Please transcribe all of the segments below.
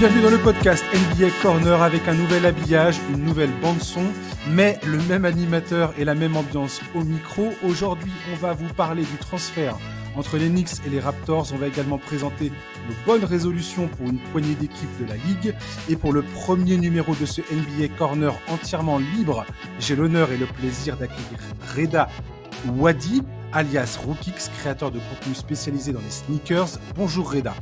bienvenue dans le podcast NBA Corner avec un nouvel habillage, une nouvelle bande-son, mais le même animateur et la même ambiance au micro. Aujourd'hui, on va vous parler du transfert entre les Knicks et les Raptors. On va également présenter nos bonnes résolutions pour une poignée d'équipes de la Ligue. Et pour le premier numéro de ce NBA Corner entièrement libre, j'ai l'honneur et le plaisir d'accueillir Reda Wadi, alias Rookix, créateur de contenu spécialisé dans les sneakers. Bonjour Reda.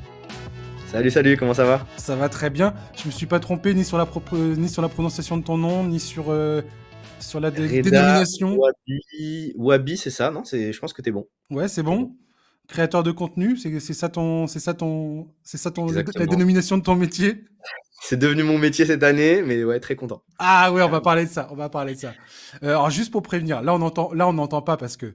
Salut, salut, comment ça va Ça va très bien. Je me suis pas trompé ni sur la, ni sur la prononciation de ton nom, ni sur, euh, sur la dénomination. Wabi, Wabi c'est ça, non Je pense que tu es bon. Ouais, c'est bon. Créateur de contenu, c'est ça ton, c'est ça ton, c'est ça ton, la dénomination de ton métier. C'est devenu mon métier cette année, mais ouais, très content. Ah ouais, on va parler de ça, on va parler de ça. Euh, alors juste pour prévenir, là on entend, là on n'entend pas parce que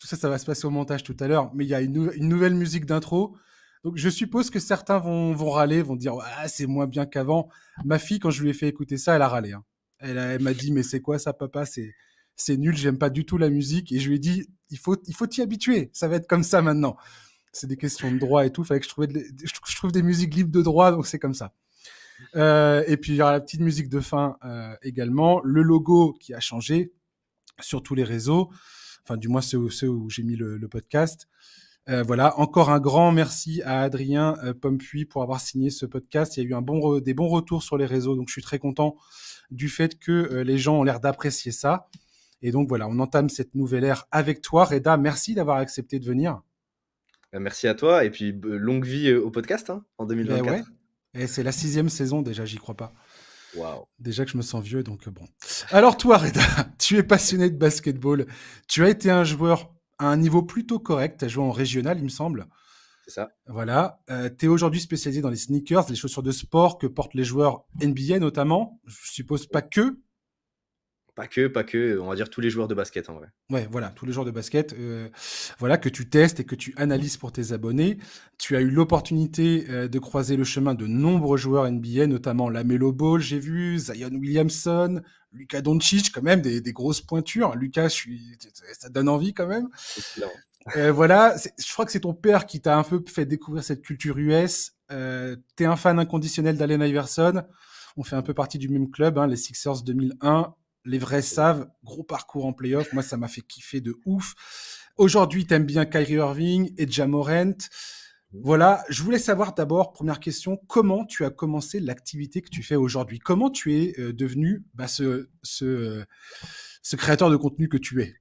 tout ça, ça va se passer au montage tout à l'heure, mais il y a une, une nouvelle musique d'intro. Donc je suppose que certains vont, vont râler, vont dire ah, c'est moins bien qu'avant. Ma fille, quand je lui ai fait écouter ça, elle a râlé. Hein. Elle, m'a dit mais c'est quoi ça, papa C'est c'est nul, j'aime pas du tout la musique. Et je lui ai dit il faut il faut t'y habituer, ça va être comme ça maintenant. C'est des questions de droit et tout. Fallait que je je trouve des musiques libres de droit, donc c'est comme ça. Euh, et puis il y aura la petite musique de fin euh, également. Le logo qui a changé sur tous les réseaux, enfin du moins ceux, où j'ai mis le podcast. Euh, voilà, encore un grand merci à Adrien euh, Pompuy pour avoir signé ce podcast. Il y a eu un bon des bons retours sur les réseaux, donc je suis très content du fait que euh, les gens ont l'air d'apprécier ça. Et donc voilà, on entame cette nouvelle ère avec toi. Reda, merci d'avoir accepté de venir. Bah, merci à toi et puis longue vie au podcast hein, en 2024. Eh et eh, c'est la sixième saison déjà, j'y crois pas. Wow. Déjà que je me sens vieux, donc bon. Alors toi, Reda, tu es passionné de basketball. Tu as été un joueur un niveau plutôt correct. Tu as joué en régional, il me semble. C'est ça. Voilà. Euh, tu es aujourd'hui spécialisé dans les sneakers, les chaussures de sport que portent les joueurs NBA notamment. Je suppose pas que. Pas que, pas que. On va dire tous les joueurs de basket en vrai. Ouais, voilà, tous les joueurs de basket. Euh, voilà, que tu testes et que tu analyses pour tes abonnés. Tu as eu l'opportunité euh, de croiser le chemin de nombreux joueurs NBA, notamment la mélo Ball, j'ai vu, Zion Williamson, Lucas Doncic, quand même, des, des, grosses pointures. Lucas, je suis, ça donne envie quand même. Euh, voilà, je crois que c'est ton père qui t'a un peu fait découvrir cette culture US. Euh, T'es un fan inconditionnel d'Allen Iverson. On fait un peu partie du même club, hein, les Sixers 2001. Les vrais savent, gros parcours en playoff. Moi, ça m'a fait kiffer de ouf. Aujourd'hui, t'aimes bien Kyrie Irving et Jamorent. Voilà, je voulais savoir d'abord, première question, comment tu as commencé l'activité que tu fais aujourd'hui Comment tu es euh, devenu bah, ce, ce, créateur de contenu que tu es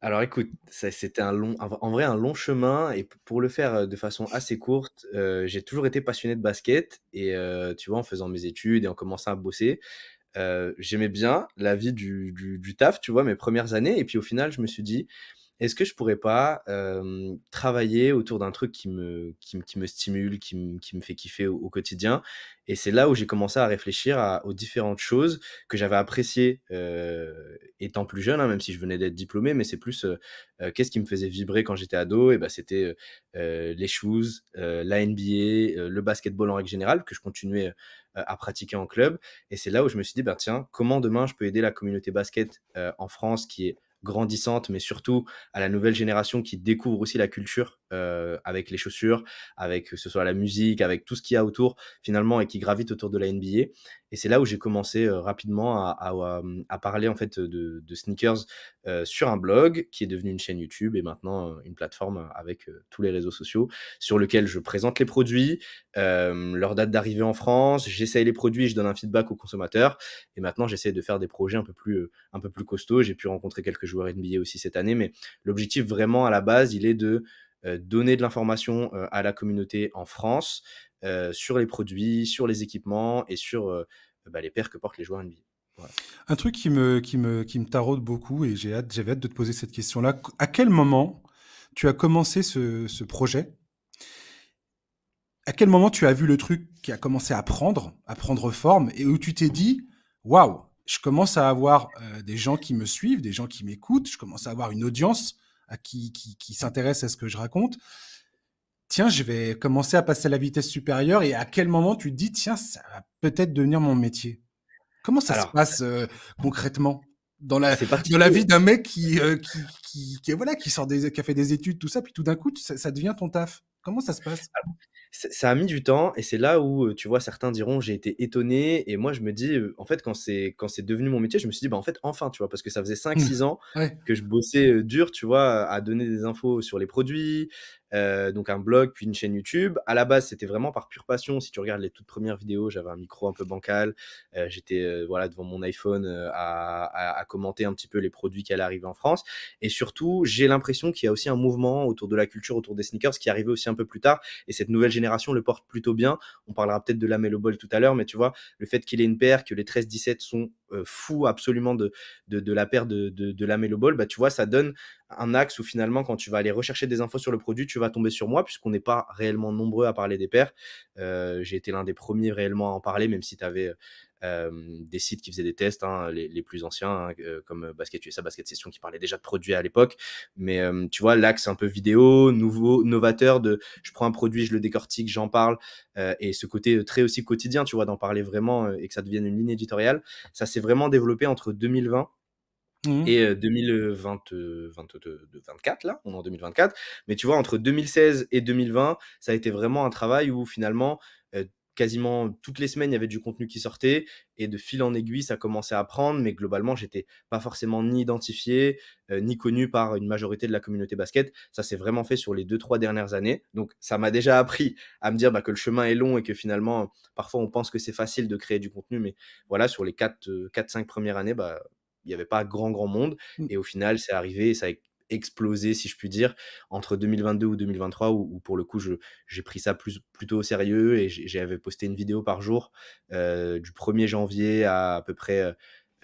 Alors écoute, c'était un long, en vrai un long chemin et pour le faire euh, de façon assez courte, euh, j'ai toujours été passionné de basket et tu vois, en faisant mes études et en commençant à bosser, j'aimais bien la vie du, du, taf, tu vois, mes premières années et puis au final, je me suis dit, est-ce que je pourrais pas travailler autour d'un truc qui me, qui, qui me stimule, qui me, fait kiffer au, quotidien Et c'est là où j'ai commencé à réfléchir aux différentes choses que j'avais appréciées étant plus jeune, hein, même si je venais d'être diplômé, mais c'est plus qu'est-ce qui me faisait vibrer quand j'étais ado Et bah, c'était les shoes, la NBA, le basketball en règle générale, que je continuais à pratiquer en club. Et c'est là où je me suis dit, bah, tiens, comment demain je peux aider la communauté basket en France qui est grandissante, mais surtout à la nouvelle génération qui découvre aussi la culture euh, avec les chaussures, avec que ce soit la musique, avec tout ce qu'il y a autour finalement et qui gravite autour de la NBA. Et c'est là où j'ai commencé euh, rapidement à, parler en fait de, sneakers euh, sur un blog qui est devenu une chaîne YouTube et maintenant une plateforme avec tous les réseaux sociaux sur lequel je présente les produits, leur date d'arrivée en France, j'essaye les produits, je donne un feedback aux consommateurs et maintenant j'essaie de faire des projets un peu plus un peu plus costauds. J'ai pu rencontrer quelques joueurs NBA aussi cette année, mais l'objectif vraiment à la base il est de euh, donner de l'information euh, à la communauté en France euh, sur les produits, sur les équipements et sur bah, les paires que portent les joueurs NBA. vie. Un truc qui me, qui me, qui me taraude beaucoup, et j'ai hâte, j'avais hâte de te poser cette question-là. À quel moment tu as commencé ce, projet À quel moment tu as vu le truc qui a commencé à prendre, à prendre forme, et où tu t'es dit, waouh, je commence à avoir des gens qui me suivent, des gens qui m'écoutent, je commence à avoir une audience qui, s'intéresse à ce que je raconte, tiens, je vais commencer à passer à la vitesse supérieure et à quel moment tu te dis, tiens, ça va peut-être devenir mon métier Comment ça se passe euh, concrètement dans la, dans la vie d'un mec euh, qui, qui, qui, voilà, qui, sort des, qui a fait des études, tout ça, puis tout d'un coup, ça, devient ton taf Comment ça se passe ça a mis du temps et c'est là où euh, tu vois certains diront j'ai été étonné et moi je me dis en fait quand c'est quand c'est devenu mon métier je me suis dit bah en fait enfin tu vois parce que ça faisait 5 6 mmh. ans que je bossais dur tu vois à donner des infos sur les produits donc un blog puis une chaîne YouTube à la base c'était vraiment par pure passion si tu regardes les toutes premières vidéos j'avais un micro un peu bancal j'étais voilà devant mon iPhone à, à, commenter un petit peu les produits qui allaient arriver en France et surtout j'ai l'impression qu'il y a aussi un mouvement autour de la culture autour des sneakers qui arrivait aussi un peu plus tard et cette nouvelle le porte plutôt bien. On parlera peut-être de la Melo bol tout à l'heure, mais tu vois, le fait qu'il ait une paire, que les 13-17 sont euh, fou absolument de, de, la paire de, de, de la mélo Ball, bah, tu vois, ça donne un axe où finalement, quand tu vas aller rechercher des infos sur le produit, tu vas tomber sur moi, puisqu'on n'est pas réellement nombreux à parler des paires. Euh, j'ai été l'un des premiers réellement à en parler, même si tu avais euh, des sites qui faisaient des tests, hein, les, les, plus anciens, hein, comme Basket USA, Basket Session, qui parlait déjà de produits à l'époque. Mais tu vois, l'axe un peu vidéo, nouveau, novateur, de je prends un produit, je le décortique, j'en parle, et ce côté très aussi quotidien, tu vois, d'en parler vraiment et que ça devienne une ligne éditoriale, ça c'est vraiment développé entre 2020 mmh. et 2022, euh, 24 euh, là, on est en 2024. Mais tu vois, entre 2016 et 2020, ça a été vraiment un travail où finalement euh, quasiment toutes les semaines, il y avait du contenu qui sortait. Et de fil en aiguille, ça commençait à prendre. Mais globalement, j'étais pas forcément ni identifié, euh, ni connu par une majorité de la communauté basket. Ça s'est vraiment fait sur les deux, trois dernières années. Donc, ça m'a déjà appris à me dire bah, que le chemin est long et que finalement, parfois, on pense que c'est facile de créer du contenu. Mais voilà, sur les 4, 4 5 premières années, bah, il n'y avait pas grand, grand monde. Mmh. Et au final, c'est arrivé, ça a explosé, si je puis dire, entre 2022 ou 2023, où, pour le coup, j'ai pris ça plus, plutôt au sérieux et j'avais posté une vidéo par jour euh, du 1er janvier à à peu près euh,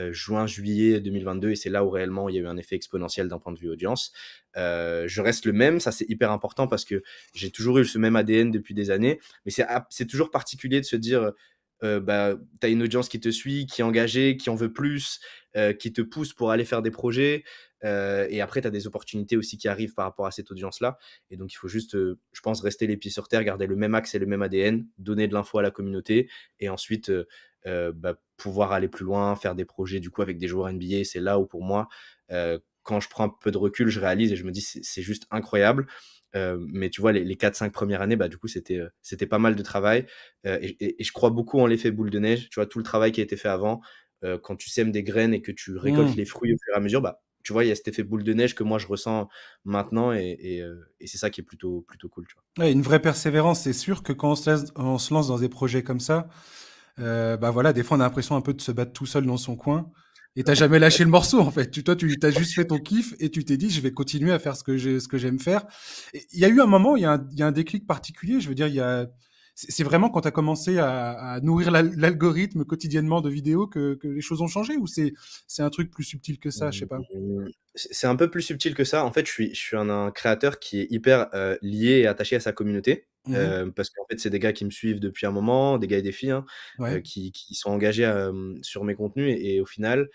euh, juin, juillet 2022, et c'est là où réellement il y a eu un effet exponentiel d'un point de vue audience. je reste le même, ça c'est hyper important parce que j'ai toujours eu ce même ADN depuis des années, mais ah, c'est toujours particulier de se dire... bah, tu as une audience qui te suit, qui est engagée, qui en veut plus, qui te pousse pour aller faire des projets. Euh, et après, tu as des opportunités aussi qui arrivent par rapport à cette audience-là. Et donc, il faut juste, euh, je pense, rester les pieds sur terre, garder le même axe et le même ADN, donner de l'info à la communauté et ensuite euh, bah, pouvoir aller plus loin, faire des projets du coup avec des joueurs NBA. C'est là où pour moi, quand je prends un peu de recul, je réalise et je me dis, c'est juste incroyable. mais tu vois, les, les 4-5 premières années, bah, du coup, c'était, c'était pas mal de travail. et, je crois beaucoup en l'effet boule de neige. Tu vois, tout le travail qui a été fait avant, quand tu sèmes des graines et que tu récoltes mmh. les fruits au fur et à mesure, bah, tu vois, il y a cet effet boule de neige que moi je ressens maintenant et, euh, c'est ça qui est plutôt, plutôt cool. Tu vois. une vraie persévérance, c'est sûr que quand on se, lance dans des projets comme ça, euh, bah voilà, des fois on a l'impression un peu de se battre tout seul dans son coin. Et t'as jamais lâché le morceau en fait. Tu, toi, tu t'as juste fait ton kiff et tu t'es dit, je vais continuer à faire ce que j'aime faire. Il y a eu un moment, il y, y, a un déclic particulier. Je veux dire, il y a, c'est vraiment quand tu as commencé à, nourrir l'algorithme quotidiennement de vidéos que, les choses ont changé ou c'est un truc plus subtil que ça, je sais pas C'est un peu plus subtil que ça. En fait, je suis, je suis un, créateur qui est hyper euh, lié et attaché à sa communauté. Mmh. Euh, parce qu'en fait, c'est des gars qui me suivent depuis un moment, des gars et des filles, hein, euh, qui, sont engagés sur mes contenus. et au final,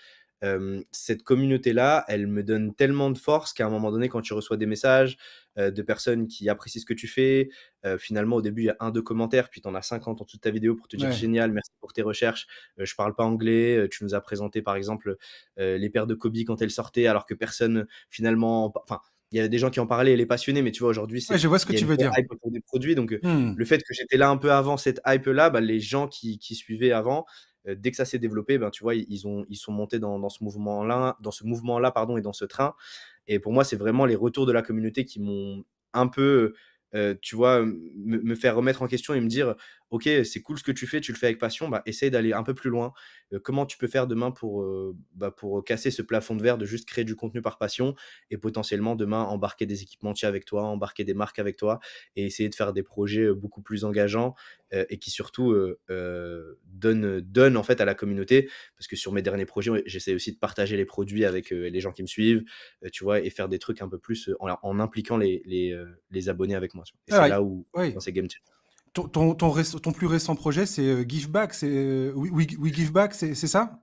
cette communauté-là, elle me donne tellement de force qu'à un moment donné, quand tu reçois des messages de personnes qui apprécient ce que tu fais, finalement, au début, il y a un, deux commentaires, puis tu en as 50 en toute ta vidéo pour te dire génial, merci pour tes recherches, je parle pas anglais, tu nous as présenté par exemple les paires de Kobe quand elles sortaient, alors que personne finalement. Enfin, il y a des gens qui en parlaient, les passionnés, mais tu vois, aujourd'hui, c'est. je vois ce que tu veux dire. Hype des produits. Donc, mmh. le fait que j'étais là un peu avant cette hype-là, bah, les gens qui suivaient avant, euh, dès que ça s'est développé, ben, tu vois, ils, ont, ils sont montés dans, ce mouvement-là, dans ce mouvement-là, pardon, et dans ce train. Et pour moi, c'est vraiment les retours de la communauté qui m'ont un peu, euh, euh, tu vois, me, faire remettre en question et me dire, ok, c'est cool ce que tu fais, tu le fais avec passion, bah, essaye d'aller un peu plus loin, euh, comment tu peux faire demain pour, euh, bah, pour euh, casser ce plafond de verre de juste créer du contenu par passion et potentiellement demain embarquer des équipementiers avec toi, embarquer des marques avec toi et essayer de faire des projets beaucoup plus engageants et qui surtout donnent, en fait à la communauté parce que sur mes derniers projets, j'essaie aussi de partager les produits avec les gens qui me suivent, tu vois, et faire des trucs un peu plus en, impliquant les, les, abonnés avec moi. Ah c'est là où dans ces ton, ton, plus récent projet, c'est euh, Give Back, c'est euh, We, Give Back, c'est ça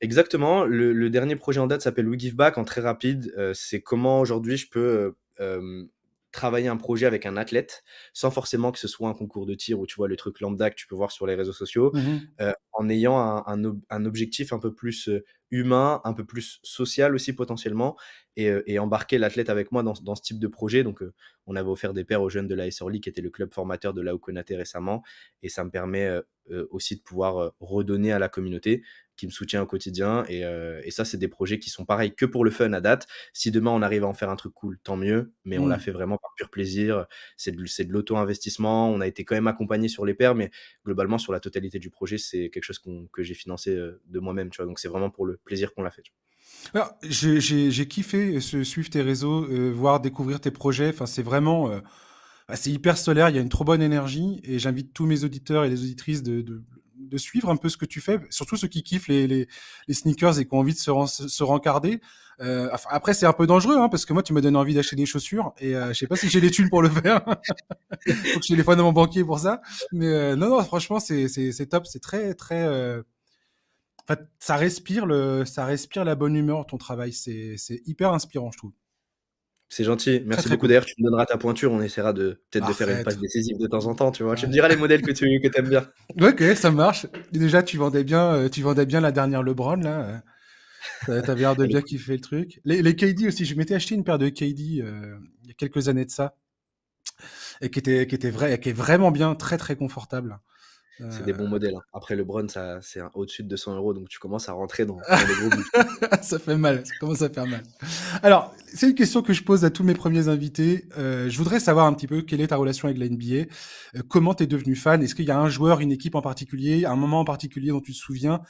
Exactement. Le, dernier projet en date s'appelle We Give Back en très rapide. Euh, c'est comment aujourd'hui je peux travailler un projet avec un athlète sans forcément que ce soit un concours de tir ou tu vois le truc lambda que tu peux voir sur les réseaux sociaux, mmh en ayant un, objectif un peu plus humain, un peu plus social aussi potentiellement, et, embarquer l'athlète avec moi dans, ce type de projet. Donc on avait offert des paires aux jeunes de la League qui était le club formateur de la Oconate récemment, et ça me permet aussi de pouvoir redonner à la communauté qui me soutient au quotidien. Euh, et, ça, c'est des projets qui sont pareils que pour le fun à date. Si demain on arrive à en faire un truc cool, tant mieux. Mais on l'a mm. fait vraiment par pur plaisir. C'est de, de l'auto-investissement. On a été quand même accompagné sur les pairs, mais globalement, sur la totalité du projet, c'est quelque chose que j'ai financé euh, de moi-même. Tu vois. Donc c'est vraiment pour le plaisir qu'on l'a fait. Ah, j'ai kiffé euh, ce, suivre tes réseaux, voir découvrir tes projets. Enfin, c'est vraiment, assez bah, c'est hyper solaire. Il y a une trop bonne énergie et j'invite tous mes auditeurs et les auditrices de, de de suivre un peu ce que tu fais, surtout ceux qui kiffent les, sneakers et qui ont envie de se, rencarder. Euh, après, c'est un peu dangereux, hein, parce que moi, tu me donnes envie d'acheter des chaussures, et je euh, je sais pas si j'ai les thunes pour le faire. Faut que j'ai les fonds de mon banquier pour ça. Mais euh, non, non, franchement, c'est top, c'est très, très. ça respire le, ça respire la bonne humeur ton travail. C'est hyper inspirant, je trouve. C'est gentil. Merci beaucoup. D'ailleurs, tu me donneras ta pointure. On essaiera de peut-être de faire une passe décisive de temps en temps. Tu vois, tu me diras les modèles que tu que aimes bien. Ok, ça marche. Déjà, tu vendais bien, euh, tu vendais bien la dernière LeBron là. Euh, t'avais l'air de bien kiffer le truc. Les, KD aussi. Je m'étais acheté une paire de KD euh, il y a quelques années de ça et qui était vrai, qui est vraiment bien, très très confortable. C'est des bons modèles. Hein. Après, le bronze, ça, c'est au-dessus de 200 euros, donc tu commences à rentrer dans, les gros ça fait mal, ça fait mal. Alors, c'est une question que je pose à tous mes premiers invités. Euh, je voudrais savoir un petit peu quelle est ta relation avec la NBA. Euh, comment tu es devenu fan Est-ce qu'il y a un joueur, une équipe en particulier, un moment en particulier dont tu te souviens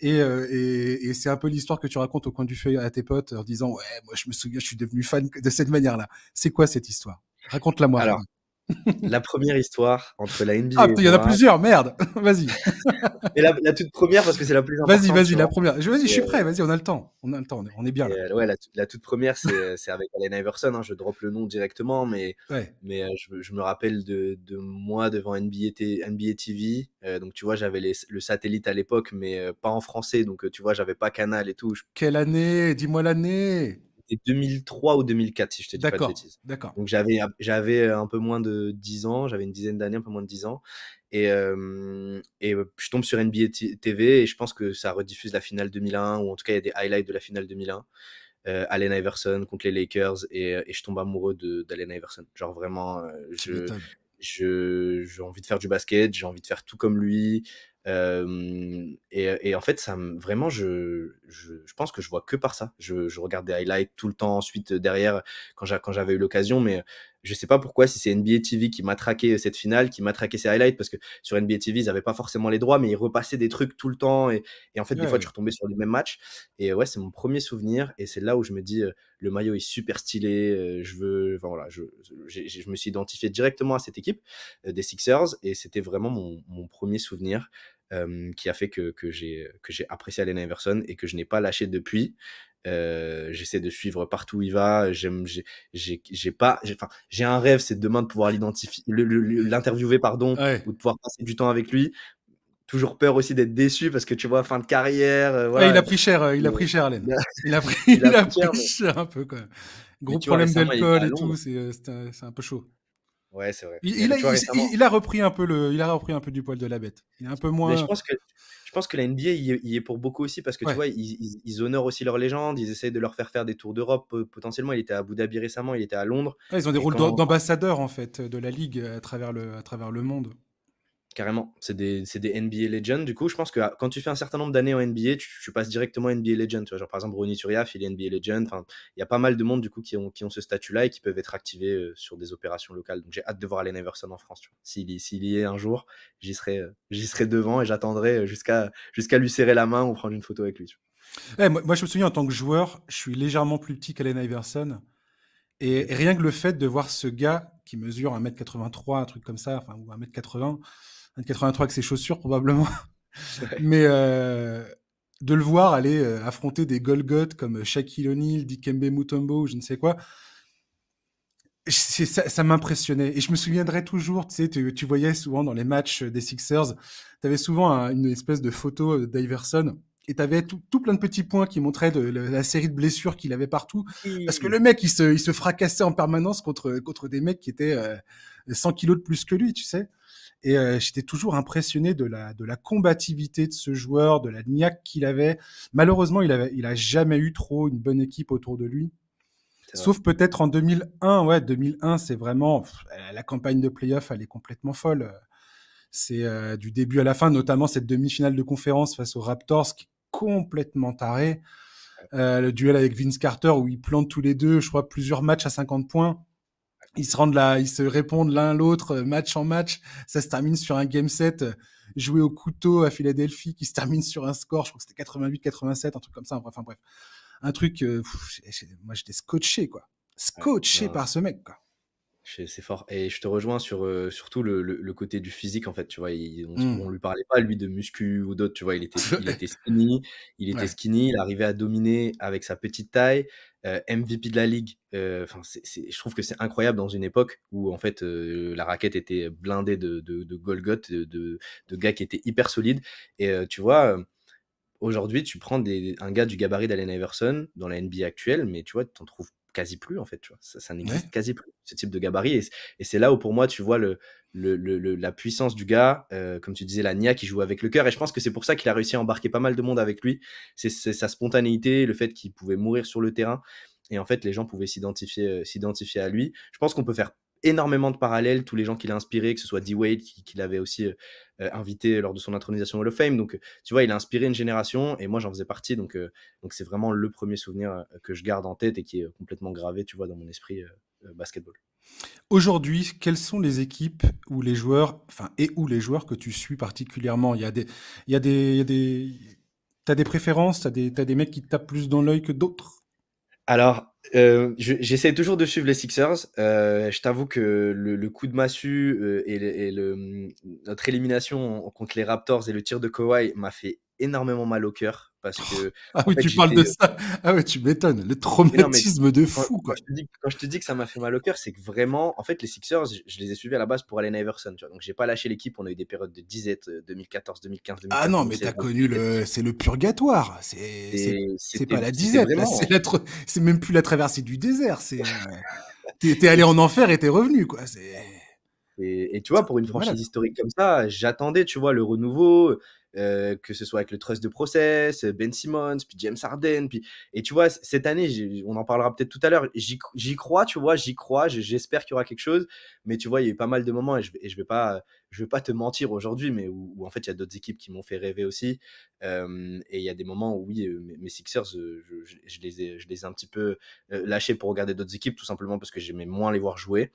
et, euh, et, et c'est un peu l'histoire que tu racontes au coin du feu à tes potes en disant Ouais, moi je me souviens, je suis devenu fan de cette manière-là. C'est quoi cette histoire Raconte-la moi. Alors, la première histoire entre la NBA. Ah, il y en a plusieurs, merde. vas-y. Et la, toute première parce que c'est la plus importante. Vas-y, vas-y, la première. Je, vas-y, je suis prêt. Euh, vas-y, on a le temps. On a temps. On est bien. Là. Euh, la, toute première, c'est, euh, avec Allen Iverson. Hein, je drop le nom directement, mais mais je, me rappelle de, moi devant NBA, TV. donc tu vois, j'avais le satellite à l'époque, mais pas en français. Donc tu vois, j'avais pas Canal et tout. Quelle année Dis-moi l'année. 2003 ou 2004, si je te dis pas de D'accord. Donc j'avais, j'avais euh, un peu moins de 10 ans, j'avais une dizaine d'années, un peu moins de 10 ans. Et, et je tombe sur NBA TV et je pense que ça rediffuse la finale 2001, ou en tout cas, il y a des highlights de la finale 2001. Euh, Allen Iverson contre les Lakers et, euh, je tombe amoureux d'Allen Iverson. Genre vraiment, euh, je j'ai envie de faire du basket, j'ai envie de faire tout comme lui et, en fait, ça vraiment, je, je, pense que je vois que par ça. Je, je regarde des highlights tout le temps ensuite derrière quand j'avais eu l'occasion, mais je sais pas pourquoi, si c'est NBA TV qui m'a traqué euh, cette finale, qui m'a traqué ces highlights, parce que sur NBA TV, ils n'avaient pas forcément les droits, mais ils repassaient des trucs tout le temps. Et, en fait, des fois, tu retombais sur les mêmes matchs. Et ouais, c'est mon premier souvenir. Et c'est là où je me dis, euh, le maillot est super stylé. Euh, je veux, voilà, je, me suis identifié directement à cette équipe des Sixers. Et c'était vraiment mon premier souvenir qui a fait que, que j'ai apprécié Allen Iverson et que je n'ai pas lâché depuis. J'essaie de suivre partout où il va. J'ai pas, j'ai un rêve, c'est demain de pouvoir l'identifier, l'interviewer, pardon, ou de pouvoir passer du temps avec lui toujours peur aussi d'être déçu parce que tu vois fin de carrière voilà. il a pris cher il a pris cher Alain il a pris, cher, un peu gros problème d'alcool et tout euh, c'est un peu chaud c'est vrai. Il, a, repris un peu le, il a repris un peu du poil de la bête. Il un peu moins. Mais je pense que je pense que la NBA y est, pour beaucoup aussi parce que tu vois, ils, honorent aussi leur légende. Ils essaient de leur faire faire des tours d'Europe potentiellement. Il était à Abu Dhabi récemment, il était à Londres. ils ont des rôles d'ambassadeurs en fait de la ligue à travers le, à travers le monde. Carrément, c'est des, NBA Legends. Du coup, je pense que ah, quand tu fais un certain nombre d'années en NBA, tu, passes directement NBA Legend. par exemple, Ronnie Turiaf, il est NBA Legend. il y a pas mal de monde du coup qui ont, ce statut-là et qui peuvent être activés euh, sur des opérations locales. Donc j'ai hâte de voir Allen Iverson en France. S'il y est un jour, j'y serai, euh, serai devant et j'attendrai euh, jusqu'à jusqu'à lui serrer la main ou prendre une photo avec lui. Eh, moi, je me souviens en tant que joueur, je suis légèrement plus petit qu'Allen Iverson. Et, rien que le fait de voir ce gars qui mesure 1m83, un truc comme ça, enfin, ou 1m80, 83 avec ses chaussures probablement. Mais euh, de le voir aller euh, affronter des Golgoths comme Shaquille O'Neal, Dikembe Mutombo, je ne sais quoi, ça, m'impressionnait. Et je me souviendrai toujours, tu sais, tu, voyais souvent dans les matchs des Sixers, tu avais souvent une espèce de photo euh, d'Iverson et tu avais tout, plein de petits points qui montraient la série de blessures qu'il avait partout. Parce que le mec, il se, fracassait en permanence contre, des mecs qui étaient 100 kilos de plus que lui, tu sais. Et euh, j'étais toujours impressionné de la, de la combativité de ce joueur, de la niaque qu'il avait. Malheureusement, il avait il a jamais eu trop une bonne équipe autour de lui. Sauf peut-être en 2001. Ouais, 2001, c'est vraiment. La campagne de playoff, elle est complètement folle. C'est euh, du début à la fin, notamment cette demi-finale de conférence face aux Raptors qui est complètement taré euh, le duel avec Vince Carter où ils plantent tous les deux, je crois, plusieurs matchs à 50 points ils se rendent là, ils se répondent l'un l'autre, euh, match en match. Ça se termine sur un game set euh, joué au couteau à Philadelphie qui se termine sur un score. Je crois que c'était 88-87, un truc comme ça. Enfin bref, un truc. Euh, moi, j'étais scotché quoi, scotché par ce mec quoi. C'est fort. Et je te rejoins sur euh, surtout le, côté du physique, en fait. Tu vois, mmh. on, lui parlait pas, lui, de muscu ou d'autres. Tu vois, il était, il était skinny. Il était skinny. Il arrivait à dominer avec sa petite taille. Euh, MVP de la ligue. Euh, enfin, c'est je trouve que c'est incroyable dans une époque où, en fait, la raquette était blindée de, de, de de, gars qui étaient hyper solides. Et tu vois aujourd'hui, tu prends des, un gars du gabarit d'Allen Iverson dans la NBA actuelle, mais tu vois, tu n'en trouves quasi plus en fait tu vois ça, n'existe quasi plus ce type de gabarit et, c'est là où pour moi tu vois le, la puissance du gars euh, comme tu disais la Nia qui joue avec le cœur et je pense que c'est pour ça qu'il a réussi à embarquer pas mal de monde avec lui c'est sa spontanéité le fait qu'il pouvait mourir sur le terrain et en fait les gens pouvaient s'identifier euh, s'identifier à lui je pense qu'on peut faire énormément de parallèles, tous les gens qu'il a inspirés, que ce soit D-Wade, qu'il qui avait aussi euh, euh, invité lors de son intronisation Hall of Fame. Donc, euh, tu vois, il a inspiré une génération et moi, j'en faisais partie. Donc, donc c'est vraiment le premier souvenir que je garde en tête et qui est complètement gravé, tu vois, dans mon esprit basketball. Aujourd'hui, quelles sont les équipes ou les joueurs, enfin, et où les joueurs que tu suis particulièrement Il y a des. Il y a des, il y a des... T'as des préférences T'as des, as des mecs qui te tapent plus dans l'œil que d'autres alors, euh, j'essaie toujours de suivre les Sixers. Euh, je t'avoue que le, coup de massue euh, et, notre élimination contre les Raptors et le tir de Kawhi m'a fait énormément mal au cœur. Ah oui, tu parles de ça. Ah ouais, tu m'étonnes. Le traumatisme de fou, quand, quoi. Quand je, te dis, que ça m'a fait mal au cœur, c'est que vraiment, en fait, les Sixers, je, les ai suivis à la base pour Allen Iverson. Tu vois, donc, j'ai pas lâché l'équipe. On a eu des périodes de disette, 2014, 2015, Ah non, mais tu as connu le. C'est le purgatoire. C'est pas la disette. Hein. C'est même plus la traversée du désert. C'est. Euh, t'es allé en enfer et t'es revenu, quoi. Et, tu vois, pour une franchise historique comme ça, j'attendais, tu vois, le renouveau. Euh, que ce soit avec le Trust de Process, euh, Ben Simmons, puis James Harden. Puis... Et tu vois, cette année, on en parlera peut-être tout à l'heure, j'y crois, tu vois, j'y crois, j'espère qu'il y aura quelque chose. Mais tu vois, il y a eu pas mal de moments, et je ne je vais, pas, je vais pas te mentir aujourd'hui, mais où, en fait, il y a d'autres équipes qui m'ont fait rêver aussi. Euh, et il y a des moments où, oui, mes, Sixers, je, les ai, je les ai un petit peu lâchés pour regarder d'autres équipes, tout simplement parce que j'aimais moins les voir jouer.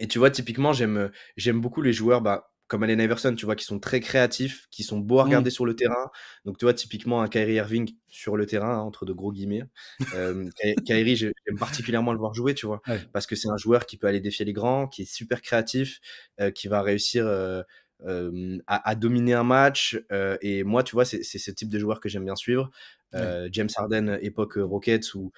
et tu vois, typiquement, j'aime beaucoup les joueurs. Bah, comme Allen Iverson, tu vois, qui sont très créatifs, qui sont beaux à mmh. regarder sur le terrain. Donc, tu vois, typiquement un Kyrie Irving sur le terrain, hein, entre de gros guillemets. Euh, Kyrie, j'aime particulièrement le voir jouer, tu vois, parce que c'est un joueur qui peut aller défier les grands, qui est super créatif, euh, qui va réussir euh, euh, à, dominer un match. et moi, tu vois, c'est ce type de joueur que j'aime bien suivre. James Harden, époque Rockets, ou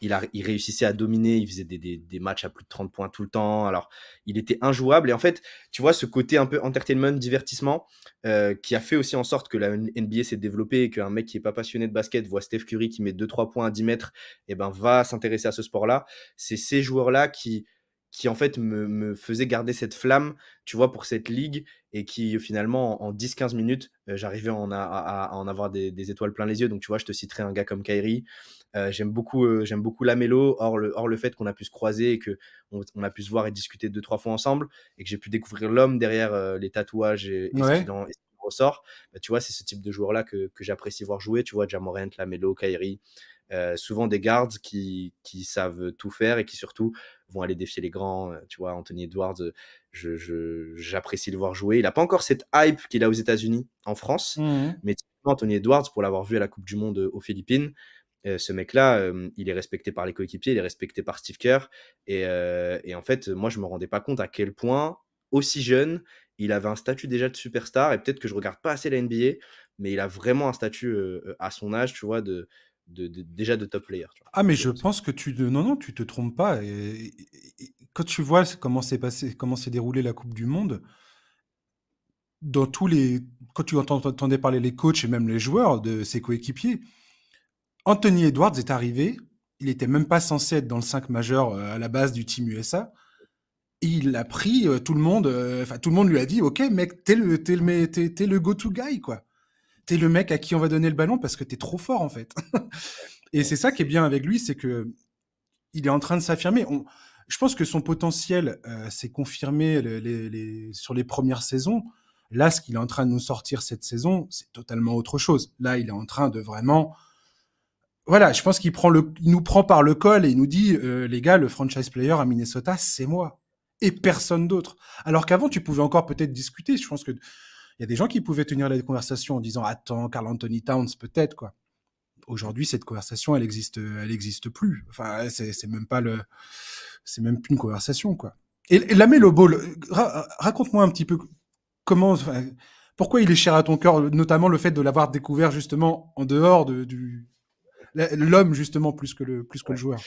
il, réussissait à dominer, il faisait des, matchs à plus de 30 points tout le temps. Alors, il était injouable. Et en fait, tu vois, ce côté un peu entertainment, divertissement, euh, qui a fait aussi en sorte que la NBA s'est développée et qu'un mec qui n'est pas passionné de basket voit Steph Curry qui met 2-3 points à 10 mètres, et eh ben va s'intéresser à ce sport-là. C'est ces joueurs-là qui, qui en fait me, faisaient garder cette flamme, tu vois, pour cette ligue et qui finalement en, 10-15 minutes, euh, j'arrivais à, à, en avoir des, étoiles plein les yeux. Donc tu vois, je te citerai un gars comme Kyrie, euh, j'aime beaucoup, euh, j'aime beaucoup Lamelo, hors le, hors le fait qu'on a pu se croiser et que on, a pu se voir et discuter deux trois fois ensemble et que j'ai pu découvrir l'homme derrière euh, les tatouages et, ce et ressort. Bah, tu vois, c'est ce type de joueur là que, que j'apprécie voir jouer. Tu vois, Jamorant, Lamelo, Kyrie, souvent des gardes qui, qui savent tout faire et qui surtout vont aller défier les grands. Tu vois, Anthony Edwards, je, j'apprécie le voir jouer. Il n'a pas encore cette hype qu'il a aux États-Unis, en France, mmh mais Anthony Edwards, pour l'avoir vu à la Coupe du Monde aux Philippines, ce mec-là, il est respecté par les coéquipiers, il est respecté par Steve Kerr. Et, en fait, moi, je ne me rendais pas compte à quel point, aussi jeune, il avait un statut déjà de superstar. Et peut-être que je regarde pas assez la NBA, mais il a vraiment un statut à son âge, tu vois, déjà de top player. Ah, mais je pense que tu non non tu te trompes pas. quand tu vois comment s'est passé, comment s'est déroulée la Coupe du Monde, dans tous les quand tu entendais parler les coachs et même les joueurs de ses coéquipiers, Anthony Edwards est arrivé. Il était même pas censé être dans le 5 majeur euh, à la base du team USA. Il a pris euh, tout le monde, euh, enfin tout le monde lui a dit, ok mec, t'es le, le, go-to guy quoi. T'es le mec à qui on va donner le ballon parce que t'es trop fort en fait. Et c'est ça qui est bien avec lui, c'est que il est en train de s'affirmer. je pense que son potentiel s'est confirmé sur les premières saisons. Là, ce qu'il est en train de nous sortir cette saison, c'est totalement autre chose. Là, il est en train de vraiment voilà, je pense qu'il prend le, nous prend par le col et il nous dit, euh, les gars, le franchise player à Minnesota, c'est moi et personne d'autre. Alors qu'avant, tu pouvais encore peut-être discuter. Je pense que il y a des gens qui pouvaient tenir la conversation en disant, attends, Carl Anthony Towns, peut-être quoi. Aujourd'hui, cette conversation, elle existe, elle existe plus. Enfin, c'est même pas le, c'est même plus une conversation quoi. Et, la Ball, raconte-moi un petit peu comment. pourquoi il est cher à ton cœur, notamment le fait de l'avoir découvert justement en dehors de, du, l'homme justement plus que le plus que le joueur.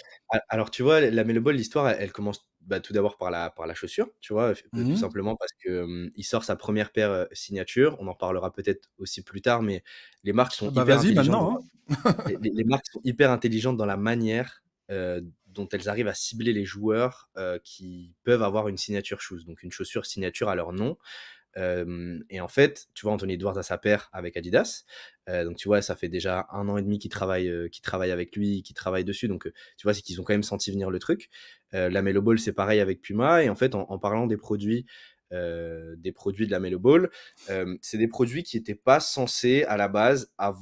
Alors tu vois, la Melo l'histoire, elle, commence bah, tout d'abord par la, par la chaussure, tu vois, mmh tout simplement parce que il sort sa première paire signature. On en parlera peut-être aussi plus tard, mais les marques sont ah bah hyper intelligentes. Hein. les, marques sont hyper intelligentes dans la manière dont elles arrivent à cibler les joueurs qui peuvent avoir une signature shoes, donc une chaussure signature à leur nom et en fait, tu vois, Anthony Edwards a sa paire avec Adidas. donc, tu vois, ça fait déjà un an et demi qu'il travaille, qui travaille avec lui, qu'ils travaille dessus. Donc, tu vois, c'est qu'ils ont quand même senti venir le truc. la Melo Ball, c'est pareil avec Puma. Et en fait, en, parlant des produits, des produits de la Melo Ball, c'est des produits qui n'étaient pas censés à la base à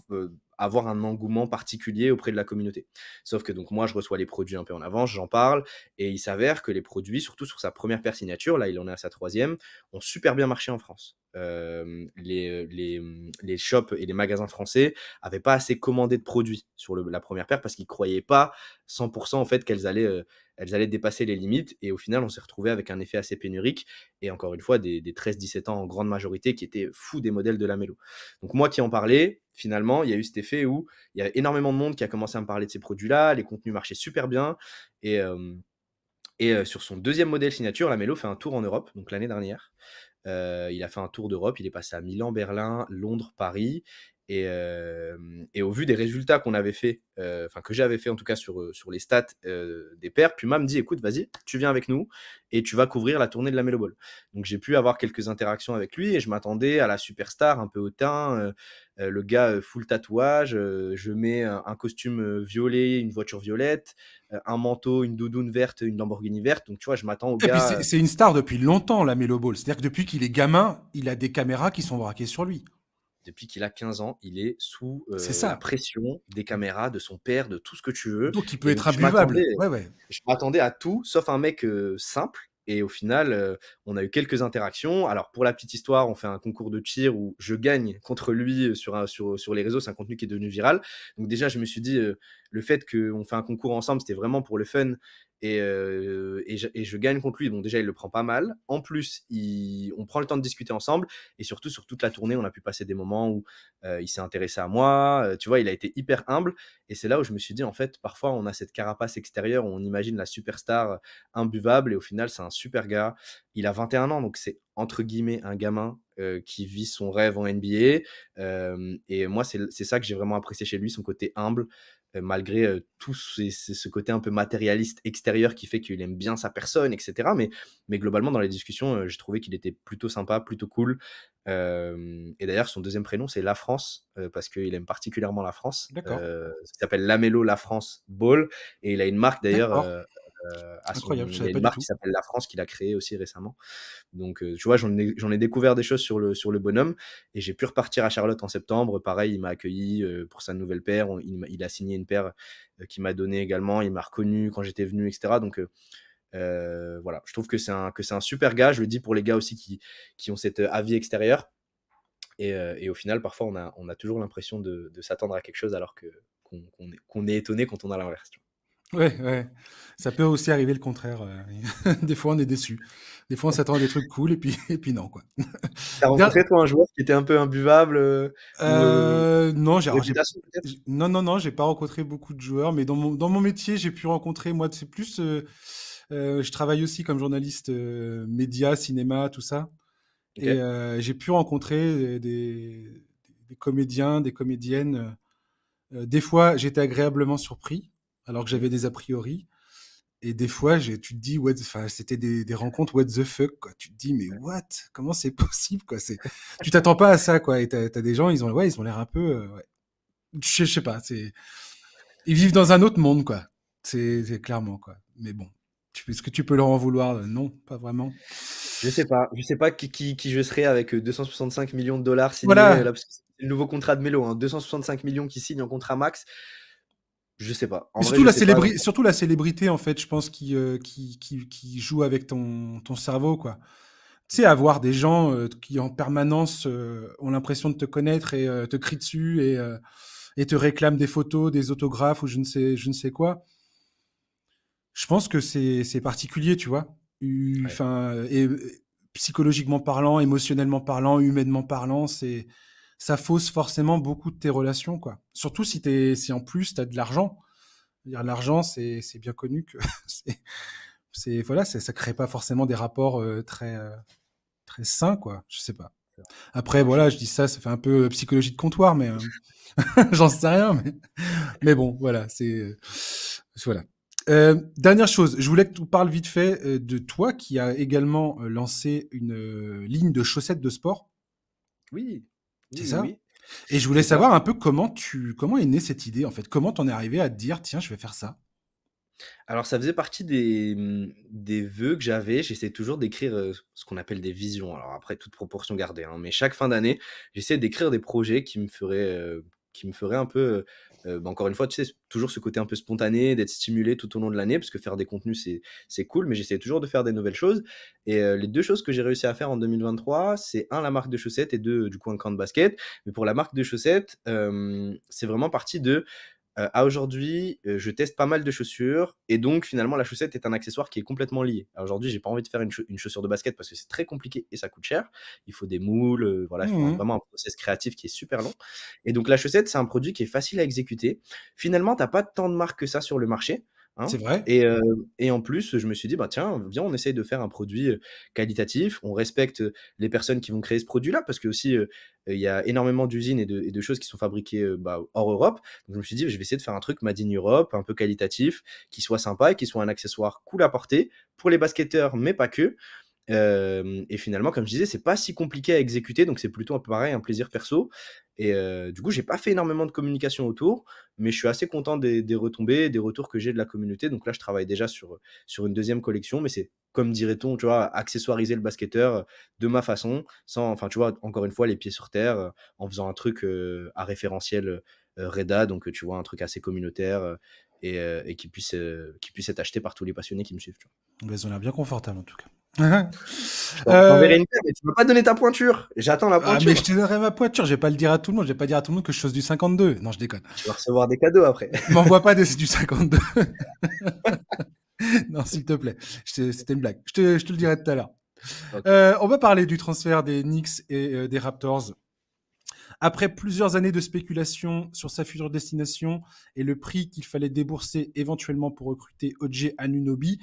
avoir un engouement particulier auprès de la communauté. Sauf que donc moi, je reçois les produits un peu en avance, j'en parle, et il s'avère que les produits, surtout sur sa première paire signature, là il en est à sa troisième, ont super bien marché en France. Euh, les, euh, hum, les, shops et les magasins français n'avaient pas assez commandé de produits sur la première paire parce qu'ils ne croyaient pas 100% en fait qu'elles allaient, euh, elles allaient dépasser les limites. Et au final, on s'est retrouvé avec un effet assez pénurique. Et encore une fois, des, 13-17 ans en grande majorité qui étaient fous des modèles de la mélo. Donc moi qui en parlais, finalement, il y a eu cet effet où il y a énormément de monde qui a commencé à me parler de ces produits-là. Les contenus marchaient super bien. Et. et sur son deuxième modèle signature, la mélo fait un tour en Europe, donc l'année dernière. Euh, il a fait un tour d'Europe, il est passé à Milan, Berlin, Londres, Paris, et, au vu des résultats qu'on avait fait, enfin que j'avais fait en tout cas sur, sur les stats des pairs, Puma me dit écoute, vas-y, tu viens avec nous et tu vas couvrir la tournée de la Melo Donc j'ai pu avoir quelques interactions avec lui et je m'attendais à la superstar un peu hautain. le gars full tatouage, je mets un, costume violet, une voiture violette, un manteau, une doudoune verte, une Lamborghini verte. Donc tu vois, je m'attends au gars. C'est une star depuis longtemps, la Melo C'est-à-dire que depuis qu'il est gamin, il a des caméras qui sont braquées sur lui depuis qu'il a 15 ans, il est sous euh, la pression des caméras, de son père, de tout ce que tu veux. Donc il peut être imbuvable. Je m'attendais à tout, sauf un mec euh, simple. Et au final, euh, on a eu quelques interactions. Alors, pour la petite histoire, on fait un concours de tir où je gagne contre lui sur, les réseaux. C'est un contenu qui est devenu viral. Donc, déjà, je me suis dit, le fait qu'on fait un concours ensemble, c'était vraiment pour le fun. Euh, et, je, gagne contre lui. Bon, déjà, il le prend pas mal. En plus, on prend le temps de discuter ensemble. Et surtout, sur toute la tournée, on a pu passer des moments où euh, il s'est intéressé à moi. Euh, tu vois, il a été hyper humble. Et c'est là où je me suis dit, en fait, parfois, on a cette carapace extérieure on imagine la superstar imbuvable. Et au final, c'est un super gars. Il a 21 ans, donc c'est entre guillemets un gamin qui vit son rêve en NBA. et moi, c'est ça que j'ai vraiment apprécié chez lui, son côté humble, euh, malgré tout ce côté un peu matérialiste extérieur qui fait qu'il aime bien sa personne, etc. Mais, globalement, dans les discussions, j'ai trouvé qu'il était plutôt sympa, plutôt cool. et d'ailleurs, son deuxième prénom, c'est La France, parce qu'il aime particulièrement la France. D'accord. Euh, s'appelle Lamelo La France Ball. Et il a une marque d'ailleurs euh, à Incroyable, son, il y a une marque qui s'appelle La France qu'il a créé aussi récemment. Donc, euh, tu vois, j'en ai, ai, découvert des choses sur le, sur le bonhomme et j'ai pu repartir à Charlotte en septembre. Pareil, il m'a accueilli euh, pour sa nouvelle paire. il, a signé une paire qu'il m'a donnée également. Il m'a reconnu quand j'étais venu, etc. Donc, voilà, je trouve que c'est un, un super gars. Je le dis pour les gars aussi qui, ont cet avis extérieur. Et, au final, parfois, on a, toujours l'impression de, s'attendre à quelque chose alors qu'on est, est étonné quand on a l'inverse. Ouais, ouais. Ça peut aussi arriver le contraire. Euh. Des fois, on est déçu. Des fois, on s'attend à des trucs cool et puis, et puis non, quoi. T'as rencontré toi un joueur qui était un peu imbuvable euh, euh, non, j'ai, non, non, non, j'ai pas rencontré beaucoup de joueurs, mais dans mon, métier, j'ai pu rencontrer, moi, c'est plus, je travaille aussi comme journaliste médias, média, cinéma, tout ça, et j'ai pu rencontrer des, comédiens, des comédiennes. des fois, j'étais agréablement surpris, alors que j'avais des a priori. Et des fois, tu te dis, ouais, c'était des, rencontres what the fuck, quoi. Tu te dis, mais what Comment c'est possible, quoi c'est, Tu t'attends pas à ça, quoi. Et t'as, as des gens, ils ont, ouais, ils ont l'air un peu, euh, je, sais pas. C'est, ils vivent dans un autre monde, quoi. C'est, clairement, quoi. Mais bon, est-ce que tu peux leur en vouloir euh, Non, pas vraiment. Je sais pas. Je sais pas qui, qui, je serais avec 265 euh, millions de dollars. C'est le nouveau contrat de Mélo, hein, 265 millions qui signe en contrat max. Je sais pas. surtout, la sais euh, surtout, la célébrité, en fait, je pense, euh, qui, qui, joue avec ton, ton cerveau, quoi. Tu sais, avoir des gens euh, qui en permanence ont l'impression de te connaître et te crient dessus et, et, te réclament des photos, des autographes ou je ne sais, je ne sais quoi. Je pense que c'est particulier, tu vois. Enfin, et, psychologiquement parlant, émotionnellement parlant, humainement parlant, c'est ça fausse forcément beaucoup de tes relations, quoi. Surtout si, es, si en plus tu as de l'argent. L'argent, c'est bien connu que c'est voilà, ça crée pas forcément des rapports euh, très euh, très sains, quoi. Je sais pas. Après, voilà, je dis ça, ça fait un peu euh, psychologie de comptoir, mais j'en sais rien. Mais, mais bon, voilà, c'est voilà. dernière chose, je voulais que tu parles vite fait de toi qui a également lancé une ligne de chaussettes de sport. Oui ça Et je voulais savoir ben un peu comment tu comment est née cette idée en fait, comment t'en es arrivé à te dire tiens je vais faire ça. Alors ça faisait partie des, mmh, des vœux que j'avais. J'essaie toujours d'écrire ce qu'on appelle des visions. Alors après toute proportion gardée, hein, mais chaque fin d'année j'essaie d'écrire des projets qui me feraient qui me ferait un peu, euh, euh, bah, encore une fois, tu sais, toujours ce côté un peu spontané, d'être stimulé tout au long de l'année, parce que faire des contenus, c'est cool, mais j'essaie toujours de faire des nouvelles choses. Et euh, les deux choses que j'ai réussi à faire en 2023, c'est un, la marque de chaussettes, et deux, du coup, un camp de basket. Mais pour la marque de chaussettes, c'est vraiment parti de euh, à aujourd'hui, euh, je teste pas mal de chaussures et donc finalement la chaussette est un accessoire qui est complètement lié. aujourd'hui, j'ai pas envie de faire une, chaussure de basket parce que c'est très compliqué et ça coûte cher. Il faut des moules, euh, voilà, mmh vraiment un process créatif qui est super long. Et donc la chaussette, c'est un produit qui est facile à exécuter. Finalement, t'as pas tant de marques que ça sur le marché. Hein. c'est vrai. Et, euh, et, en plus, je me suis dit, bah, tiens, viens, on essaye de faire un produit qualitatif. On respecte les personnes qui vont créer ce produit-là, parce que aussi, il y a énormément d'usines et de, choses qui sont fabriquées bah, hors Europe. Donc, je me suis dit, je vais essayer de faire un truc Made in Europe, un peu qualitatif, qui soit sympa et qui soit un accessoire cool à porter pour les basketteurs, mais pas que et finalement, comme je disais, c'est pas si compliqué à exécuter, donc c'est plutôt un peu pareil, un plaisir perso. Et du coup, j'ai pas fait énormément de communication autour, mais je suis assez content des, retombées, des retours que j'ai de la communauté. Donc là, je travaille déjà sur, sur une deuxième collection, mais c'est comme dirait-on, tu vois, accessoiriser le basketteur euh, de ma façon, sans, enfin, tu vois, encore une fois, les pieds sur terre, euh, en faisant un truc euh, à référentiel Reda, donc tu vois, un truc assez communautaire. et, qui, puisse, qui puisse être acheté par tous les passionnés qui me suivent. Tu Mais on a bien confortable en tout cas. Euh, tu ne pas donner ta pointure. J'attends la ah, pointure. je te donnerai ma pointure. Je vais pas le dire à tout le monde. Je vais pas dire à tout le monde que je chose du 52. Non, je déconne. Tu vas recevoir des cadeaux après. M'envoie pas du 52. non, s'il te plaît. C'était une blague. Je te, je te, le dirai tout à l'heure. Euh, on va parler du transfert des Knicks et euh, des Raptors. Après plusieurs années de spéculation sur sa future destination et le prix qu'il fallait débourser éventuellement pour recruter OJ Anunobi,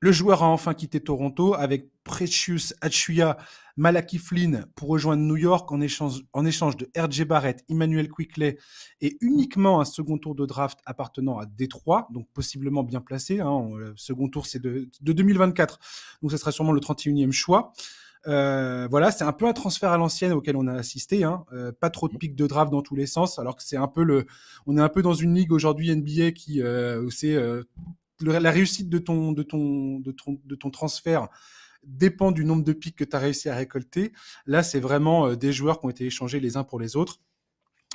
le joueur a enfin quitté Toronto avec Precious Achuya, Malaki Flynn pour rejoindre New York en échange, en échange de RJ Barrett, Emmanuel Quickley et uniquement un second tour de draft appartenant à Détroit, donc possiblement bien placé. Hein, le second tour, c'est de, 2024, donc ça sera sûrement le 31e choix. Euh, voilà, c'est un peu un transfert à l'ancienne auquel on a assisté. Hein. Euh, pas trop de pics de draft dans tous les sens, alors que c'est un peu le. On est un peu dans une ligue aujourd'hui NBA qui euh, c'est euh, la réussite de ton, de ton, de ton, transfert dépend du nombre de pics que tu as réussi à récolter. Là, c'est vraiment euh, des joueurs qui ont été échangés les uns pour les autres,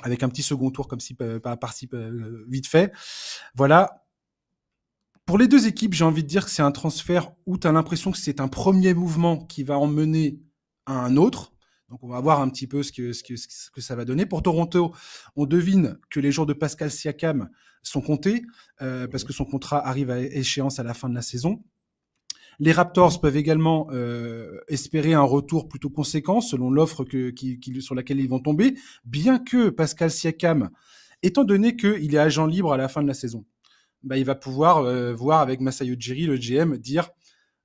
avec un petit second tour comme si pas euh, par euh, vite fait. Voilà. Pour les deux équipes, j'ai envie de dire que c'est un transfert où tu as l'impression que c'est un premier mouvement qui va emmener à un autre. Donc on va voir un petit peu ce que, ce que, ça va donner. Pour Toronto, on devine que les jours de Pascal Siakam sont comptés euh, parce mhm. que son contrat arrive à échéance à la fin de la saison. Les Raptors peuvent également euh, espérer un retour plutôt conséquent selon l'offre qui, sur laquelle ils vont tomber, bien que Pascal Siakam, étant donné qu'il est agent libre à la fin de la saison, bah, il va pouvoir euh, voir avec Masayo Jiri, le GM, dire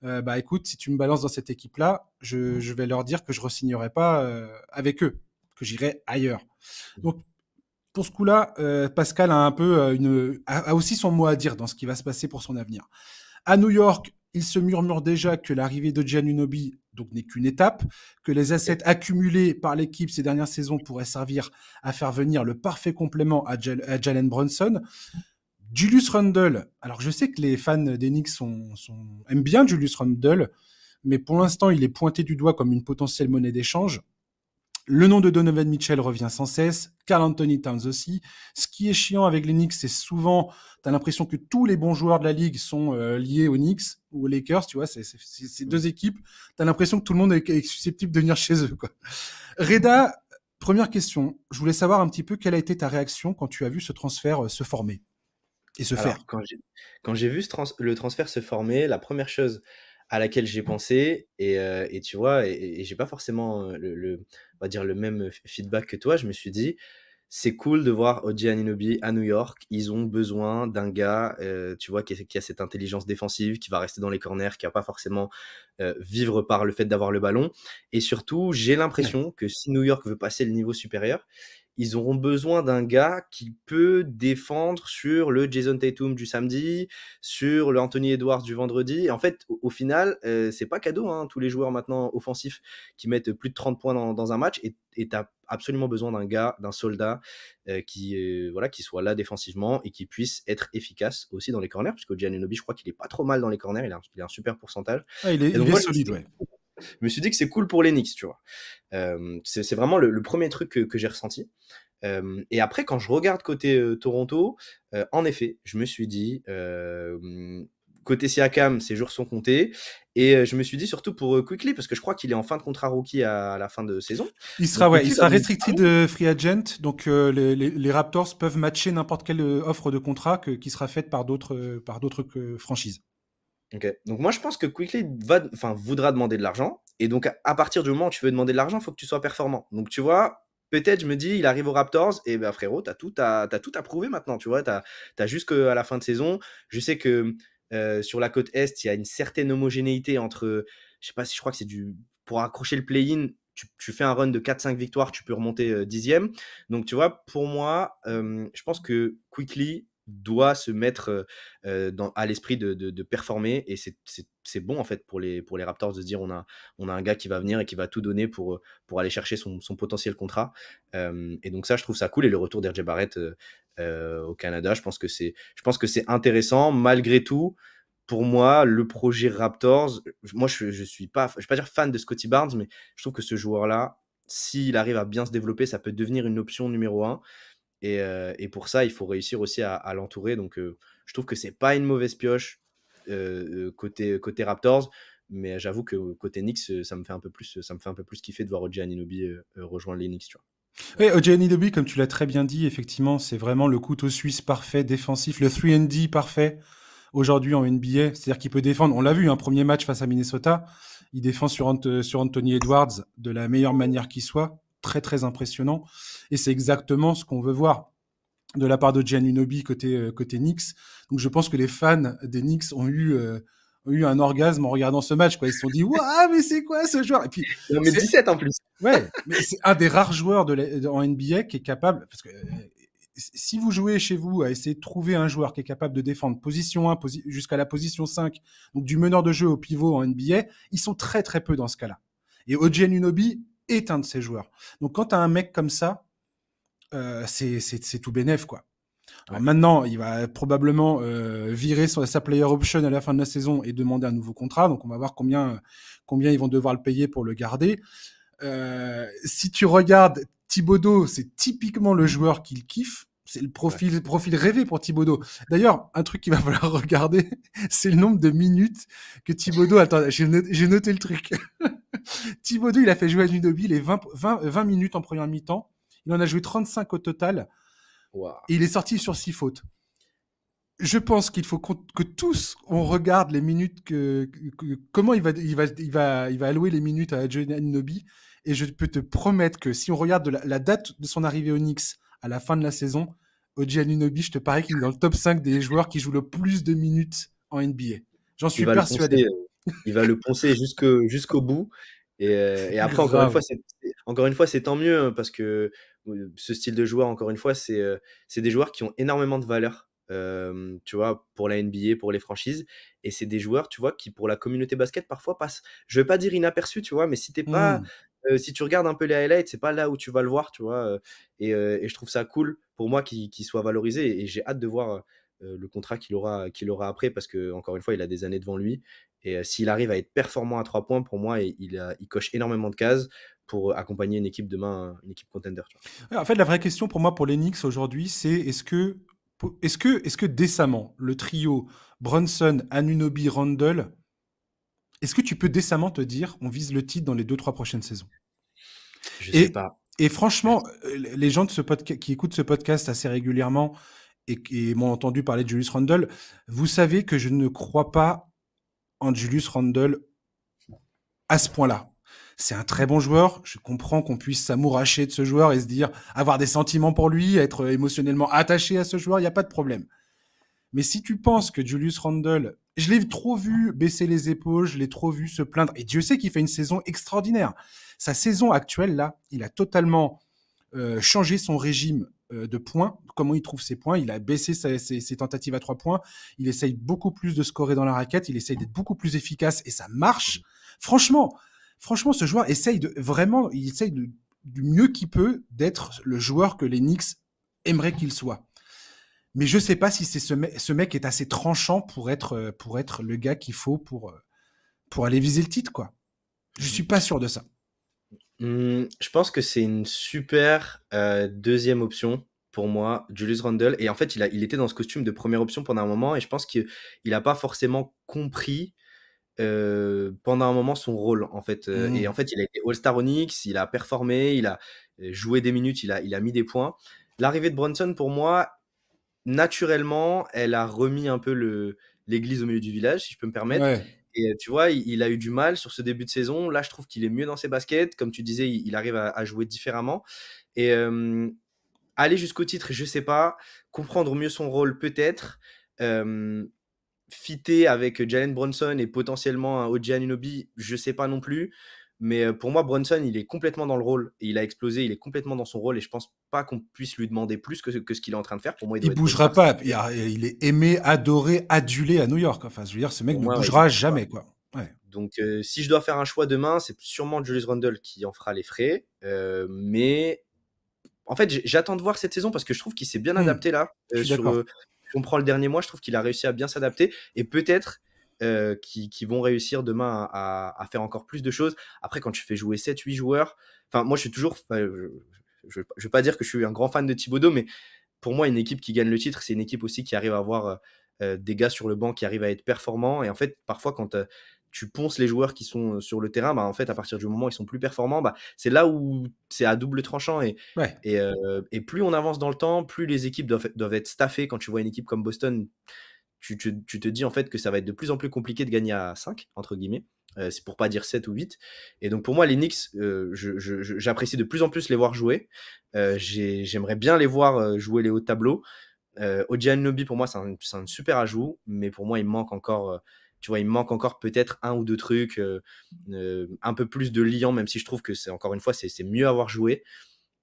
euh, bah, écoute, si tu me balances dans cette équipe-là, je, mmh. vais leur dire que je resignerai pas euh, avec eux, que j'irai ailleurs. Mmh. Donc pour ce coup-là, euh, Pascal a un peu une, a, aussi son mot à dire dans ce qui va se passer pour son avenir. À New York, il se murmure déjà que l'arrivée de Giannunobi donc n'est qu'une étape, que les assets accumulés par l'équipe ces dernières saisons pourraient servir à faire venir le parfait complément à, Jalen Brunson. Julius Rundle, Alors, je sais que les fans d'Enix sont, aiment bien Julius Rundle, mais pour l'instant, il est pointé du doigt comme une potentielle monnaie d'échange. Le nom de Donovan Mitchell revient sans cesse, Carl Anthony Towns aussi. Ce qui est chiant avec les Knicks, c'est souvent, tu as l'impression que tous les bons joueurs de la ligue sont euh, liés aux Knicks ou aux Lakers, tu vois, c'est deux équipes. Tu as l'impression que tout le monde est, susceptible de venir chez eux. Quoi. Reda, première question, je voulais savoir un petit peu quelle a été ta réaction quand tu as vu ce transfert euh, se former se faire. Quand j'ai vu le transfert se former, la première chose à laquelle j'ai pensé, et, euh, tu vois, et, je j'ai pas forcément euh, le, on va dire le même feedback que toi, je me suis dit, c'est cool de voir OG Aninobi à New York. Ils ont besoin d'un gars, euh, tu vois, qui a, cette intelligence défensive, qui va rester dans les corners, qui va pas forcément vivre par le fait d'avoir le ballon. Et surtout, j'ai l'impression que si New York veut passer le niveau supérieur, ils auront besoin d'un gars qui peut défendre sur le Jason Tatum du samedi, sur le Anthony Edwards du vendredi. en fait, au, final, ce euh, c'est pas cadeau, hein, tous les joueurs maintenant offensifs qui mettent plus de 30 points dans, un match. Et tu as absolument besoin d'un gars, d'un soldat euh, qui, euh, voilà, qui soit là défensivement et qui puisse être efficace aussi dans les corners, puisque Gianni Nobi, je crois qu'il est pas trop mal dans les corners, il a, un super pourcentage. il est, solide, je me suis dit que c'est cool pour les Knicks, tu vois. Euh, c'est vraiment le, premier truc que, j'ai ressenti. Euh, et après, quand je regarde côté euh, Toronto, en effet, je me suis dit, côté Siakam, ses jours sont comptés. Et je me suis dit surtout pour Quickly, parce que je crois qu'il est en fin de contrat rookie à, la fin de saison. Il sera, restricted de free agent, donc les, Raptors peuvent matcher n'importe quelle offre de contrat qui sera faite par d'autres franchises. Donc moi je pense que Quickly va, enfin, voudra demander de l'argent. Et donc à partir du moment où tu veux demander de l'argent, il faut que tu sois performant. Donc tu vois, peut-être je me dis, il arrive aux Raptors, et ben frérot, t'as tout, as tout à prouver maintenant, tu vois, t'as as, jusqu'à la fin de saison. Je sais que euh, sur la côte Est, il y a une certaine homogénéité entre, je sais pas si je crois que c'est du, pour accrocher le play-in, tu, tu, fais un run de 4-5 victoires, tu peux remonter euh, dixième. donc tu vois, pour moi, euh, je pense que Quickly doit se mettre à l'esprit de, performer. Et c'est bon, en fait, pour les, Raptors de se dire on a, un gars qui va venir et qui va tout donner pour, aller chercher son, potentiel contrat. et donc, ça, je trouve ça cool. Et le retour d'RJ Barrett au Canada, je pense que c'est intéressant. Malgré tout, pour moi, le projet Raptors, moi, je ne suis pas, je vais pas dire fan de Scotty Barnes, mais je trouve que ce joueur-là, s'il arrive à bien se développer, ça peut devenir une option numéro un. Et, pour ça, il faut réussir aussi à, l'entourer. Donc, je trouve que c'est pas une mauvaise pioche côté, Raptors, mais j'avoue que côté Knicks, ça me fait un peu plus, ça me fait un peu plus kiffer de voir OG Aninobi rejoindre les Knicks. Tu vois. comme tu l'as très bien dit, effectivement, c'est vraiment le couteau suisse parfait, défensif, le 3D parfait aujourd'hui en NBA. C'est-à-dire qu'il peut défendre, on l'a vu, un hein, premier match face à Minnesota, il défend sur, sur Anthony Edwards de la meilleure manière qui soit très très impressionnant et c'est exactement ce qu'on veut voir de la part de Gian Unobi côté euh, côté Knicks. Donc je pense que les fans des Knicks ont eu euh, eu un orgasme en regardant ce match quoi, ils se sont dit "Waouh, mais c'est quoi ce joueur Et puis non, mais 17 en plus. ouais, mais c'est un des rares joueurs de, en NBA qui est capable parce que euh, si vous jouez chez vous à essayer de trouver un joueur qui est capable de défendre position 1 jusqu'à la position 5, donc du meneur de jeu au pivot en NBA, ils sont très très peu dans ce cas-là. Et Ojen Unobi est un de ses joueurs. Donc quand tu as un mec comme ça, euh, c'est tout bénef, quoi. maintenant, il va probablement euh, virer sur sa player option à la fin de la saison et demander un nouveau contrat. Donc on va voir combien, combien ils vont devoir le payer pour le garder. Euh, si tu regardes Thibodeau, c'est typiquement le joueur qu'il kiffe. C'est le profil, profil rêvé pour Thibaudot. D'ailleurs, un truc qu'il va falloir regarder, c'est le nombre de minutes que Thibaudot. Attends, j'ai noté, le truc. Thibaudot, il a fait jouer à Nudobi les 20, minutes en première mi-temps. Il en a joué 35 au total. Et il est sorti sur 6 fautes. Je pense qu'il faut que tous on regarde les minutes que, comment il va il va il va allouer les minutes à Johnny et je peux te promettre que si on regarde la, date de son arrivée au Knicks à la fin de la saison, Oji Anunobi, je te parie qu'il est dans le top 5 des joueurs qui jouent le plus de minutes en NBA. J'en suis persuadé. Euh, il va le poncer jusqu'au bout. Euh, et, après, encore une, fois, encore une fois, c'est tant mieux hein, parce que euh, ce style de joueur, encore une fois, c'est des joueurs qui ont énormément de valeur. tu vois, pour la NBA, pour les franchises. Et c'est des joueurs, tu vois, qui pour la communauté basket parfois passent, je vais pas dire inaperçu, tu vois, mais si t'es pas, hmm. Euh, si tu regardes un peu les highlights, c'est pas là où tu vas le voir, tu vois. Euh, euh, et, je trouve ça cool pour moi qu'il soit valorisé et j'ai hâte de voir le contrat qu'il aura, qu'il aura après parce que, encore une fois, il a des années devant lui. Et s'il arrive à être performant à trois points, pour moi, il, coche énormément de cases pour accompagner une équipe demain, une équipe contender. En fait, la vraie question pour moi, pour les aujourd'hui, c'est est-ce que, est -ce que, est -ce que décemment, le trio Brunson, Anunobi, Randall est-ce que tu peux décemment te dire on vise le titre dans les deux, trois prochaines saisons Je et, sais pas. Et franchement, euh, les gens de ce qui écoutent ce podcast assez régulièrement et, qui m'ont entendu parler de Julius Randle, vous savez que je ne crois pas en Julius Randle à ce point-là. C'est un très bon joueur. Je comprends qu'on puisse s'amouracher de ce joueur et se dire avoir des sentiments pour lui, être émotionnellement attaché à ce joueur, il n'y a pas de problème. Mais si tu penses que Julius Randle je l'ai trop vu baisser les épaules, je l'ai trop vu se plaindre. Et Dieu sait qu'il fait une saison extraordinaire. Sa saison actuelle, là, il a totalement euh, changé son régime euh, de points, comment il trouve ses points. Il a baissé ses, ses, tentatives à trois points. Il essaye beaucoup plus de scorer dans la raquette. Il essaye d'être beaucoup plus efficace et ça marche. Franchement, franchement, ce joueur essaye de vraiment, il essaye du mieux qu'il peut d'être le joueur que les Knicks aimeraient qu'il soit. Mais je ne sais pas si c'est ce, ce, mec est assez tranchant pour être, euh, pour être le gars qu'il faut pour, euh, pour aller viser le titre. quoi. Je ne mhm. suis pas sûr de ça. Hmm, je pense que c'est une super euh, deuxième option pour moi, Julius Randle. Et en fait, il, a, il était dans ce costume de première option pendant un moment et je pense qu'il n'a pas forcément compris pendant un moment son rôle en fait. Hmm. Et en fait, il a été All-Star Onyx, il a performé, il a joué des minutes, il a, il a mis des points. L'arrivée de Bronson pour moi, naturellement, elle a remis un peu l'église au milieu du village, si je peux me permettre. Et euh, tu vois, il, a eu du mal sur ce début de saison. Là, je trouve qu'il est mieux dans ses baskets. Comme tu disais, il, arrive à, jouer différemment. Et aller jusqu'au titre, je sais pas. Comprendre mieux son rôle, peut-être. fitter avec Jalen Bronson et potentiellement un Oji Inobi, je sais pas non plus. Mais euh, pour moi, Brunson, il est complètement dans le rôle. il a explosé, il est complètement dans son rôle. Et je pense pas qu'on puisse lui demander plus que, ce qu'il est en train de faire. Pour moi, il, il bougera pas. Il, est aimé, adoré, adulé à New York. Enfin, je veux dire, ce mec ne bougera jamais, quoi. Donc, euh, si je dois faire un choix demain, c'est sûrement Julius Randle qui en fera les frais. Euh, mais en fait, j'attends de voir cette saison parce que je trouve qu'il s'est bien hmm. adapté là. Je comprends le dernier mois, je trouve qu'il a réussi à bien s'adapter. Et peut-être euh, qui, vont réussir demain à, faire encore plus de choses. Après, quand tu fais jouer 7-8 joueurs, enfin, moi, je suis toujours. je ne vais pas dire que je suis un grand fan de Thibodeau, mais pour moi, une équipe qui gagne le titre, c'est une équipe aussi qui arrive à avoir euh, euh, des gars sur le banc qui arrivent à être performants. Et en fait, parfois, quand tu ponces les joueurs qui sont sur le terrain, bah, en fait, à partir du moment où ils sont plus performants, bah, c'est là où c'est à double tranchant. Et, plus on avance dans le temps, plus les équipes doivent, être staffées. Quand tu vois une équipe comme Boston, tu, te dis en fait que ça va être de plus en plus compliqué de gagner à 5, entre guillemets. Euh, c'est pour pas dire 7 ou 8. Et donc pour moi, les Knicks, euh, j'apprécie de plus en plus les voir jouer. Euh, j'aimerais bien les voir jouer les hauts tableaux. Euh, Nobi, pour moi, c'est un, super ajout, mais pour moi, il manque encore tu vois, il manque encore peut-être un ou deux trucs, un peu plus de liant, même si je trouve que c'est encore une fois, c'est mieux avoir joué.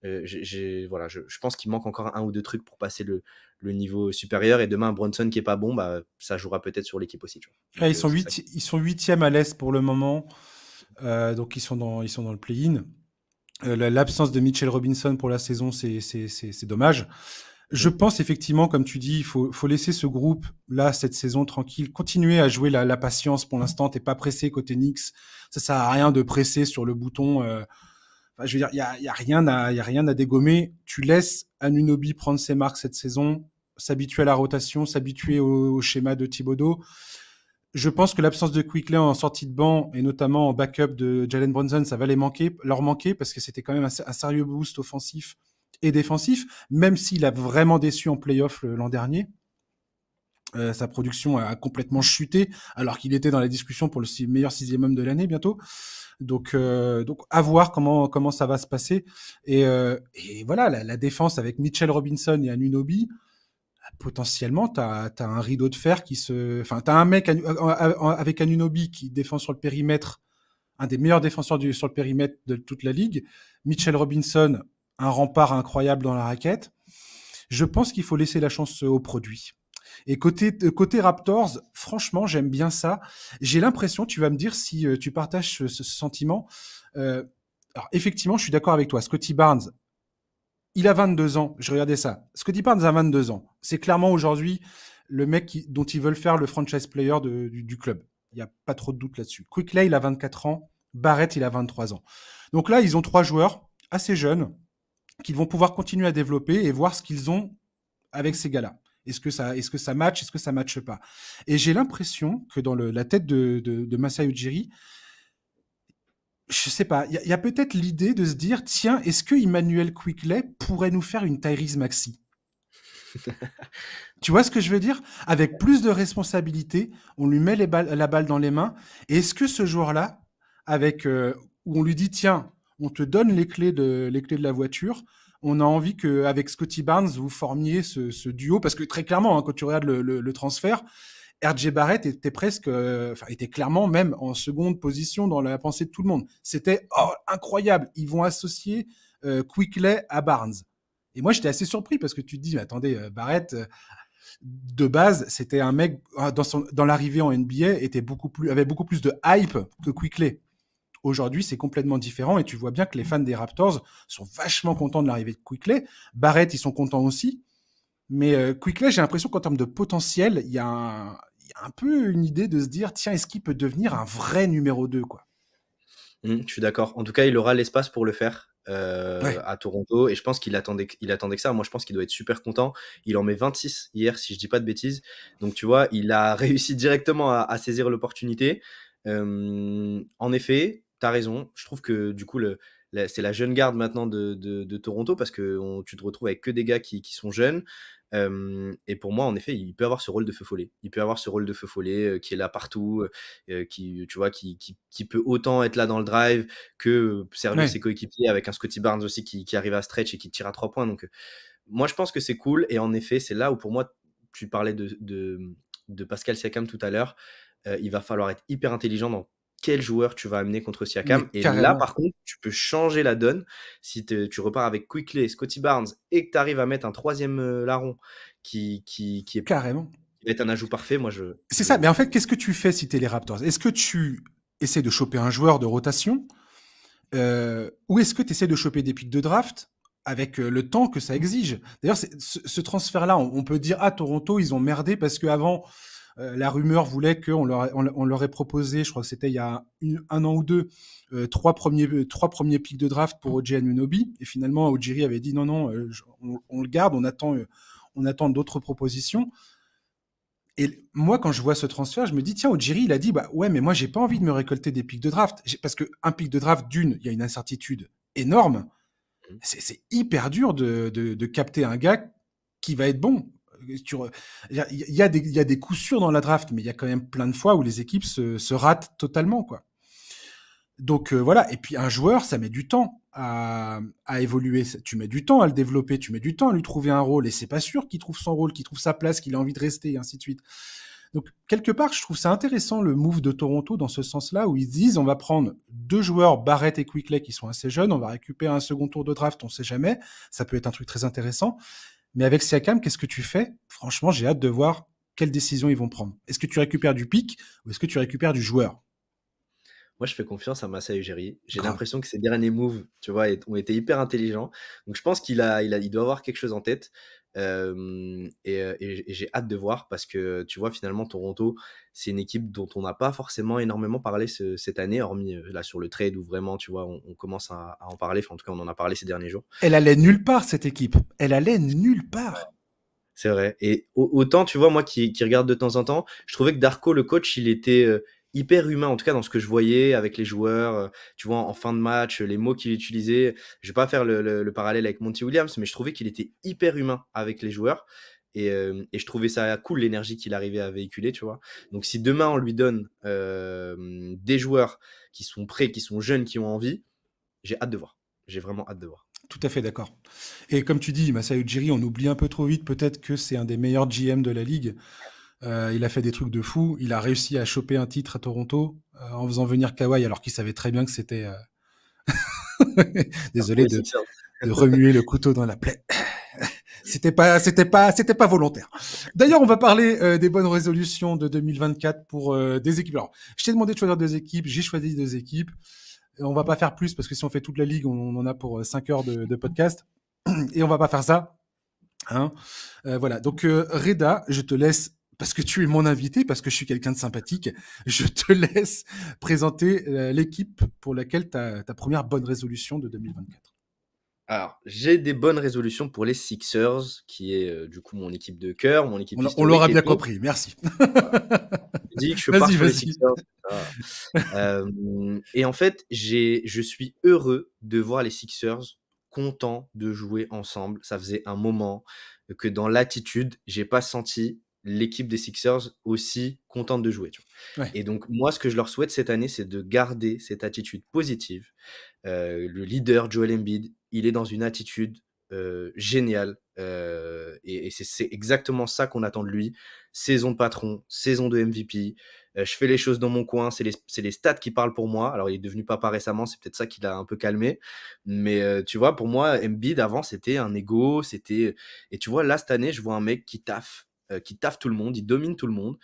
voilà, je, je pense qu'il manque encore un ou deux trucs pour passer le, le niveau supérieur. Et demain, Bronson qui est pas bon, bah, ça jouera peut-être sur l'équipe aussi. Ah, euh, ils, sont 8, ils, sont à l'Est pour le moment. Euh, donc, ils sont dans, ils sont dans le play-in. Euh, l'absence de Mitchell Robinson pour la saison, c'est dommage. Je mm. pense effectivement, comme tu dis, il faut, laisser ce groupe là cette saison tranquille, continuer à jouer la, patience. Pour l'instant, t'es pas pressé côté Knicks. Ça sert à rien de presser sur le bouton je veux dire, il y a, rien à, rien à dégommer. Tu laisses Anunobi prendre ses marques cette saison, s'habituer à la rotation, s'habituer au, schéma de Thibodeau. Je pense que l'absence de Quickley en sortie de banc et notamment en backup de Jalen Brunson, ça va manquer, leur manquer parce que c'était quand même un, un, sérieux boost offensif et défensif, même s'il a vraiment déçu en playoff l'an dernier. Euh, sa production a, complètement chuté, alors qu'il était dans la discussion pour le meilleur sixième homme de l'année bientôt. Donc, euh, donc, à voir comment comment ça va se passer. Et, euh, voilà, la, défense avec Mitchell Robinson et Anunobi, bah, potentiellement, tu as, un rideau de fer qui se. Enfin, tu as un mec avec Anunobi qui défend sur le périmètre, un des meilleurs défenseurs du, sur le périmètre de toute la ligue. Mitchell Robinson, un rempart incroyable dans la raquette. Je pense qu'il faut laisser la chance au produit. Et côté, euh, côté Raptors, franchement, j'aime bien ça. J'ai l'impression, tu vas me dire si euh, tu partages ce, sentiment. Euh, alors, effectivement, je suis d'accord avec toi. Scotty Barnes, il a 22 ans. Je regardais ça. Scotty Barnes a 22 ans. C'est clairement aujourd'hui le mec dont ils veulent faire le franchise player du, du, club. Il n'y a pas trop de doute là-dessus. Quickley, il a 24 ans. Barrett, il a 23 ans. Donc là, ils ont trois joueurs assez jeunes qu'ils vont pouvoir continuer à développer et voir ce qu'ils ont avec ces gars-là. Est-ce que ça, est-ce que ça match Est-ce que ça matche pas Et j'ai l'impression que dans la tête de, de, de Ujiri, je sais pas, il y, a, peut-être l'idée de se dire, tiens, est-ce que Emmanuel Quickley pourrait nous faire une Tyrese Maxi tu vois ce que je veux dire Avec plus de responsabilité, on lui met la balle dans les mains. Et est-ce que ce joueur-là, avec euh, où on lui dit tiens, on te donne les clés les clés de la voiture, on a envie qu'avec Scotty Barnes, vous formiez ce, duo, parce que très clairement, hein, quand tu regardes le, transfert, RJ Barrett était presque, euh, était clairement même en seconde position dans la pensée de tout le monde. C'était oh, incroyable, ils vont associer euh, Quickley à Barnes. Et moi, j'étais assez surpris parce que tu te dis, mais attendez, euh, Barrett, de base, c'était un mec dans, dans l'arrivée en NBA était beaucoup plus, avait beaucoup plus de hype que Quickley. Aujourd'hui, c'est complètement différent et tu vois bien que les fans des Raptors sont vachement contents de l'arrivée de Quickley. Barrett, ils sont contents aussi. Mais euh, Quickley, j'ai l'impression qu'en termes de potentiel, il y, a un peu une idée de se dire tiens, est-ce qu'il peut devenir un vrai numéro 2 quoi mmh, Je suis d'accord. En tout cas, il aura l'espace pour le faire. Euh, à Toronto et je pense qu'il attendait, attendait que ça. Moi, je pense qu'il doit être super content. Il en met 26 hier, si je dis pas de bêtises. Donc, tu vois, il a réussi directement à, saisir l'opportunité. en effet, t'as raison. Je trouve que du coup, le, c'est la jeune garde maintenant de, Toronto parce que tu te retrouves avec que des gars qui, sont jeunes. et pour moi, en effet, il peut avoir ce rôle de feu follet. Il peut avoir ce rôle de feu follet qui est là partout, qui, tu vois, qui, peut autant être là dans le drive que servir ses coéquipiers avec un Scotty Barnes aussi qui, arrive à stretch et qui tire à trois points. Donc, moi, je pense que c'est cool. Et en effet, c'est là où pour moi, tu parlais de, de, de Pascal Siakam tout à l'heure. il va falloir être hyper intelligent dans quel joueur tu vas amener contre Siakam. et là, par contre, tu peux changer la donne. Si tu repars avec Quickley Scotty Barnes et que tu arrives à mettre un troisième euh, larron qui, qui, qui, est. Carrément. est un ajout parfait, moi je. C'est ça, mais en fait, qu'est-ce que tu fais si tu es les Raptors Est-ce que tu essaies de choper un joueur de rotation euh, Ou est-ce que tu essaies de choper des pics de draft avec euh, le temps que ça exige D'ailleurs, ce, transfert-là, on, peut dire, à ah, Toronto, ils ont merdé parce qu'avant. avant euh, la rumeur voulait qu'on leur, leur ait proposé, je crois que c'était il y a un an ou deux, euh, trois premiers euh, trois premiers pics de draft pour OJ Menobi, Et finalement, Ojiri avait dit non, non, on, le garde, on attend, on attend d'autres propositions. Et moi, quand je vois ce transfert, je me dis, tiens, Ojiri, il a dit, bah ouais, mais moi, j'ai pas envie de me récolter des pics de draft. Parce qu'un pic de draft, d'une, il y a une incertitude énorme. Mmh. C'est hyper dur de, capter un gars qui va être bon il, y a, des, coups sûrs dans la draft, mais il y a quand même plein de fois où les équipes se, ratent totalement, quoi. Donc euh, voilà, et puis un joueur, ça met du temps à, à, évoluer, tu mets du temps à le développer, tu mets du temps à lui trouver un rôle, et c'est pas sûr qu'il trouve son rôle, qu'il trouve sa place, qu'il a envie de rester, et ainsi de suite. Donc quelque part, je trouve ça intéressant le move de Toronto dans ce sens-là, où ils disent on va prendre deux joueurs, Barrett et Quickley, qui sont assez jeunes, on va récupérer un second tour de draft, on sait jamais, ça peut être un truc très intéressant, mais avec Siakam, qu'est-ce que tu fais Franchement, j'ai hâte de voir quelles décisions ils vont prendre. Est-ce que tu récupères du pic ou est-ce que tu récupères du joueur moi, je fais confiance à Massa Ujiri. J'ai l'impression que ses derniers moves, tu vois, ont été hyper intelligents. Donc, je pense qu'il a, il a, il doit avoir quelque chose en tête et, j'ai hâte de voir parce que tu vois, finalement, Toronto, c'est une équipe dont on n'a pas forcément énormément parlé cette année, hormis là sur le trade où vraiment, tu vois, on, commence à, en parler. Enfin, en tout cas, on en a parlé ces derniers jours. Elle allait nulle part, cette équipe. Elle allait nulle part. C'est vrai. Et autant, tu vois, moi qui, qui, regarde de temps en temps, je trouvais que Darko, le coach, il était, hyper humain, en tout cas dans ce que je voyais avec les joueurs, euh, tu vois, en fin de match, les mots qu'il utilisait. Je vais pas faire le, parallèle avec Monty Williams, mais je trouvais qu'il était hyper humain avec les joueurs. Euh, et, je trouvais ça cool l'énergie qu'il arrivait à véhiculer, tu vois. Donc si demain on lui donne euh, des joueurs qui sont prêts, qui sont jeunes, qui ont envie, j'ai hâte de voir. J'ai vraiment hâte de voir. Tout à fait d'accord. Et comme tu dis, Masayu Jiri, on oublie un peu trop vite peut-être que c'est un des meilleurs GM de la ligue. Euh, il a fait des trucs de fou. Il a réussi à choper un titre à Toronto euh, en faisant venir Kawhi alors qu'il savait très bien que c'était. Euh, désolé ah de, remuer le couteau dans la plaie. c'était pas, c'était pas, c'était pas volontaire. D'ailleurs, on va parler des bonnes résolutions de 2024 pour des équipes. Alors, je t'ai demandé de choisir deux équipes. J'ai choisi deux équipes. On va pas faire plus parce que si on fait toute la ligue, on, en a pour 5 heures de, podcast. Et on va pas faire ça. Hein voilà, donc Reda, je te laisse parce que tu es mon invité, parce que je suis quelqu'un de sympathique, je te laisse présenter euh, l'équipe pour laquelle tu as ta première bonne résolution de 2024. Alors, j'ai des bonnes résolutions pour les Sixers, qui est euh, du coup mon équipe de cœur, mon équipe. On, on l'aura bien compris, merci. dis que je suis les Sixers. Euh, et en fait, j'ai, je suis heureux de voir les Sixers contents de jouer ensemble. Ça faisait un moment que dans l'attitude, j'ai pas senti l'équipe des Sixers aussi contente de jouer. Et donc, moi, ce que je leur souhaite cette année, c'est de garder cette attitude positive. Euh, le leader, Joel Embiid, il est dans une attitude euh, géniale. Euh, et, c'est exactement ça qu'on attend de lui. Saison de patron, saison de MVP. je fais les choses dans mon coin. C'est les, les, stats qui parlent pour moi. Alors, il est devenu papa récemment. C'est peut-être ça qui l'a un peu calmé. Mais tu vois, pour moi, Embiid, avant, c'était un ego. C'était... Et tu vois, là, cette année, je vois un mec qui taffe euh, qui taffe tout le monde, il domine tout le monde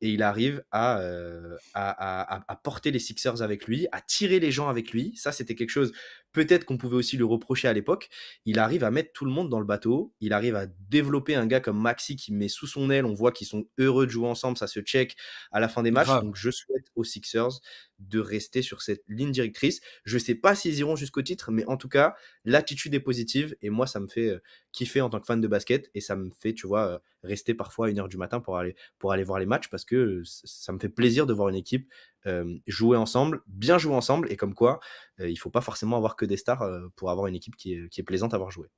et il arrive euh, à, à, porter les Sixers avec lui, à tirer les gens avec lui. Ça, c'était quelque chose peut-être qu'on pouvait aussi le reprocher à l'époque, il arrive à mettre tout le monde dans le bateau, il arrive à développer un gars comme Maxi qui met sous son aile, on voit qu'ils sont heureux de jouer ensemble, ça se check à la fin des matchs. Donc je souhaite aux Sixers de rester sur cette ligne directrice. Je ne sais pas s'ils iront jusqu'au titre, mais en tout cas, l'attitude est positive et moi ça me fait euh, kiffer en tant que fan de basket et ça me fait, tu vois, euh, rester parfois à heure du matin pour aller, pour aller voir les matchs parce que euh, ça me fait plaisir de voir une équipe euh, jouer ensemble, bien jouer ensemble, et comme quoi, euh, il ne faut pas forcément avoir que des stars euh, pour avoir une équipe qui est, plaisante à avoir joué.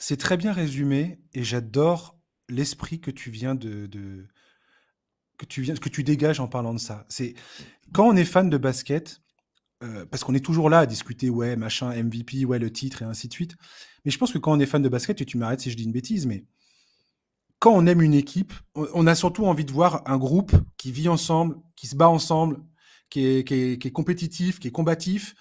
C'est très bien résumé, et j'adore l'esprit que tu viens de, que tu viens que tu dégages en parlant de ça. C'est quand on est fan de basket, parce qu'on est toujours là à discuter ouais machin MVP, ouais le titre et ainsi de suite. Mais je pense que quand on est fan de basket, et tu m'arrêtes si je dis une bêtise, mais quand on aime une équipe, on a surtout envie de voir un groupe qui vit ensemble, qui se bat ensemble, qui est, qui, qui compétitif, qui est combatif.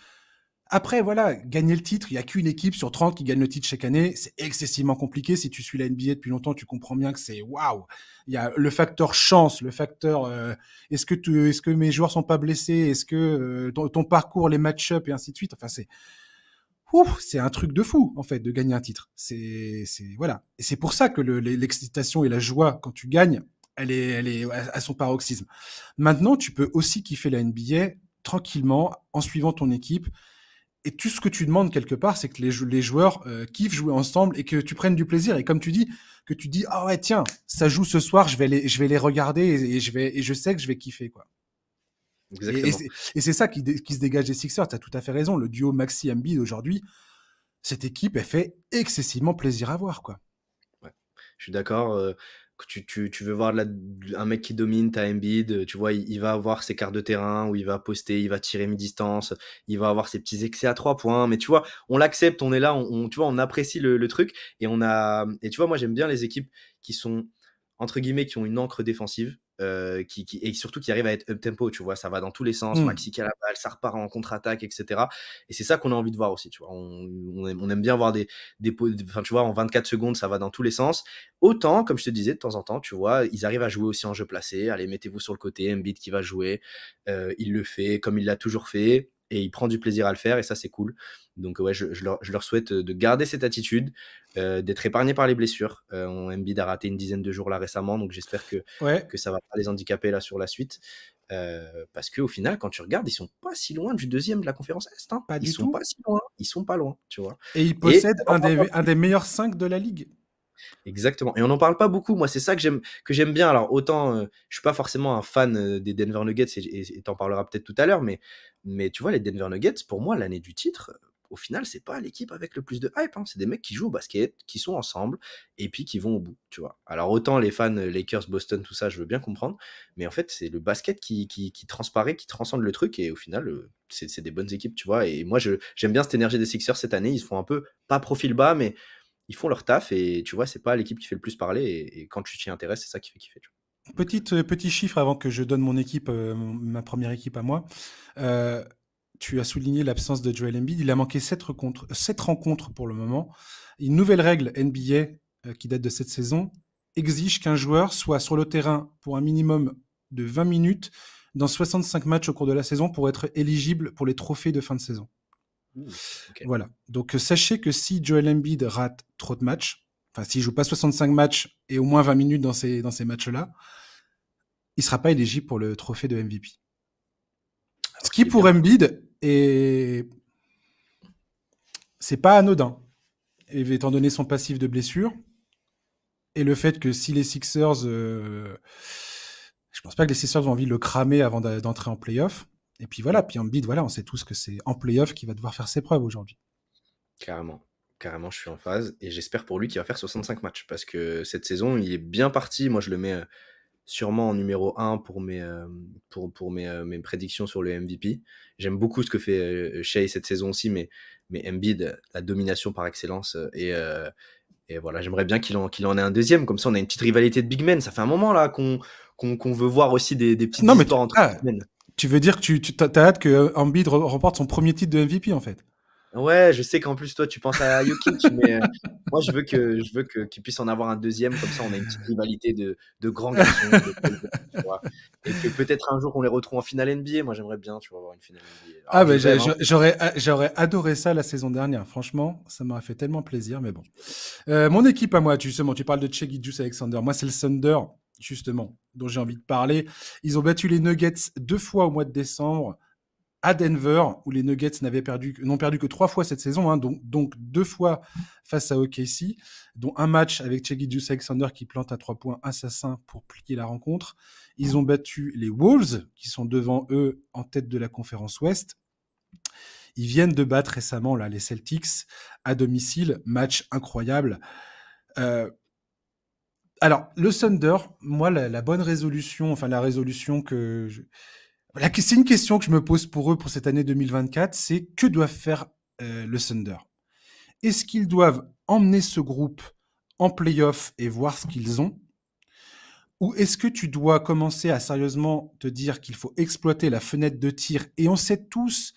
Après, voilà, gagner le titre, il n'y a qu'une équipe sur 30 qui gagne le titre chaque année. C'est excessivement compliqué. Si tu suis la NBA depuis longtemps, tu comprends bien que c'est waouh. Il y a le facteur chance, le facteur euh, est-ce que tu, est que mes joueurs sont pas blessés, est-ce que euh, ton, parcours, les match up et ainsi de suite. Enfin, c'est c'est un truc de fou en fait de gagner un titre. C'est, c'est voilà. Et c'est pour ça que l'excitation et la joie quand tu gagnes, elle est, à son paroxysme. Maintenant, tu peux aussi kiffer la NBA tranquillement en suivant ton équipe. Et tout ce que tu demandes quelque part, c'est que les, joueurs euh, kiffent jouer ensemble et que tu prennes du plaisir. Et comme tu dis, que tu dis, ah ouais, tiens, ça joue ce soir, je vais les, regarder et, je sais que je vais kiffer, quoi. Et, c'est ça qui, se dégage des Sixers. Tu as tout à fait raison. Le duo Maxi Embiid aujourd'hui, cette équipe, elle fait excessivement plaisir à voir, quoi. je suis d'accord. Euh, tu, veux voir un mec qui domine, ta Embiid, euh, tu vois, il, va avoir ses quarts de terrain où il va poster, il va tirer mi-distance, il va avoir ses petits excès à trois points, mais tu vois, on l'accepte, on est là, on, tu vois, on apprécie le, le, truc et on a, et tu vois, moi j'aime bien les équipes qui sont entre guillemets qui ont une encre défensive, euh, qui, et surtout qui arrive à être up tempo, tu vois, ça va dans tous les sens, mmh. Maxi qui a la balle, ça repart en contre-attaque, etc. Et c'est ça qu'on a envie de voir aussi, tu vois. On, aime, bien voir des, des, enfin, tu vois, en 24 secondes, ça va dans tous les sens. Autant, comme je te disais, de temps en temps, tu vois, ils arrivent à jouer aussi en jeu placé. Allez, mettez-vous sur le côté, Mbit qui va jouer, euh, il le fait comme il l'a toujours fait et il prend du plaisir à le faire et ça c'est cool. Donc ouais, je, leur, je, leur, souhaite de garder cette attitude, euh, d'être épargné par les blessures. Euh, on Embiid a raté une dizaine de jours là récemment, donc j'espère que, ouais. que ça va pas les handicaper là sur la suite. Euh, parce qu'au final, quand tu regardes, ils sont pas si loin du deuxième de la conférence Est. Hein. Pas ils sont pas si loin. Ils sont pas loin, tu vois. Et ils possèdent un, des, meilleurs cinq de la ligue. Exactement. Et on n'en parle pas beaucoup. Moi, c'est ça que j'aime, que j'aime bien. Alors, autant, je euh, je suis pas forcément un fan des Denver Nuggets et t'en parleras peut-être tout à l'heure, mais, mais tu vois, les Denver Nuggets, pour moi, l'année du titre, au final, c'est pas l'équipe avec le plus de hype. Hein. C'est des mecs qui jouent au basket, qui sont ensemble, et puis qui vont au bout, tu vois. Alors autant les fans euh, Lakers, Boston, tout ça, je veux bien comprendre, mais en fait, c'est le basket qui, transparaît, qui transcende le truc, et au final, euh, c'est des bonnes équipes, tu vois. Et moi, j'aime bien cette énergie des Sixers cette année. Ils font un peu, pas profil bas, mais ils font leur taf, et tu vois, c'est pas l'équipe qui fait le plus parler, et, quand tu t'y intéresses, c'est ça qui fait kiffer, tu Petite, euh, petit chiffre avant que je donne mon équipe, ma première équipe à moi. Euh, tu as souligné l'absence de Joel Embiid. Il a manqué sept rencontres, pour le moment. Une nouvelle règle NBA euh, qui date de cette saison exige qu'un joueur soit sur le terrain pour un minimum de 20 minutes dans 65 matchs au cours de la saison pour être éligible pour les trophées de fin de saison. Mmh, voilà. Donc euh, sachez que si Joel Embiid rate trop de matchs, enfin s'il joue pas 65 matchs et au moins 20 minutes dans ces, dans ces matchs-là, il sera pas éligible pour le trophée de MVP. Ce qui pour Embiid c'est pas anodin. étant donné son passif de blessure et le fait que si les Sixers, je euh, je pense pas que les Sixers ont envie de le cramer avant d'entrer en playoff. Et puis voilà, puis Embiid, voilà, on sait tous que c'est en playoff qu'il va devoir faire ses preuves aujourd'hui. Carrément, carrément, je suis en phase et j'espère pour lui qu'il va faire 65 matchs parce que cette saison, il est bien parti. Moi, je le mets euh, sûrement en numéro 1 pour mes, euh, pour, pour mes, euh, mes prédictions sur le MVP. J'aime beaucoup ce que fait euh, Shea cette saison aussi, mais, mais Embiid, la domination par excellence. Et, et voilà, j'aimerais bien qu'il en, qu'il en ait un deuxième. Comme ça, on a une petite rivalité de big men. Ça fait un moment là qu'on qu'on veut voir aussi des, des petites non, mais entre ah, Tu veux dire que tu, tu as hâte que Embiid remporte son premier titre de MVP en fait Ouais, je sais qu'en plus toi tu penses à Jokic, mais euh, moi je veux que je veux que qu'il puisse en avoir un deuxième comme ça on a une petite rivalité de, grands garçons et que peut-être un jour on les retrouve en finale NBA. Moi j'aimerais bien tu vois avoir une finale NBA. ah mais hein. euh, j'aurais adoré ça la saison dernière. Franchement, ça m'aurait fait tellement plaisir. Mais bon, euh, mon équipe à moi justement, tu parles de Cheggy Alexander. Moi c'est le Thunder justement dont j'ai envie de parler. Ils ont battu les Nuggets deux fois au mois de décembre à Denver, où les Nuggets n'avaient perdu, n'ont perdu que trois fois cette saison, hein, donc, donc, deux fois face à OKC, dont un match avec Cheggy Juice Alexander qui plante à trois points assassin pour plier la rencontre. Ils ont battu les Wolves, qui sont devant eux en tête de la conférence Ouest. Ils viennent de battre récemment là, les Celtics à domicile, match incroyable. Euh, alors, le Thunder, moi, la, la, bonne résolution, enfin la résolution que... C'est une question que je me pose pour eux pour cette année 2024, c'est que doivent faire euh, le Thunder Est-ce qu'ils doivent emmener ce groupe en playoff et voir ce qu'ils ont Ou est-ce que tu dois commencer à sérieusement te dire qu'il faut exploiter la fenêtre de tir Et on sait tous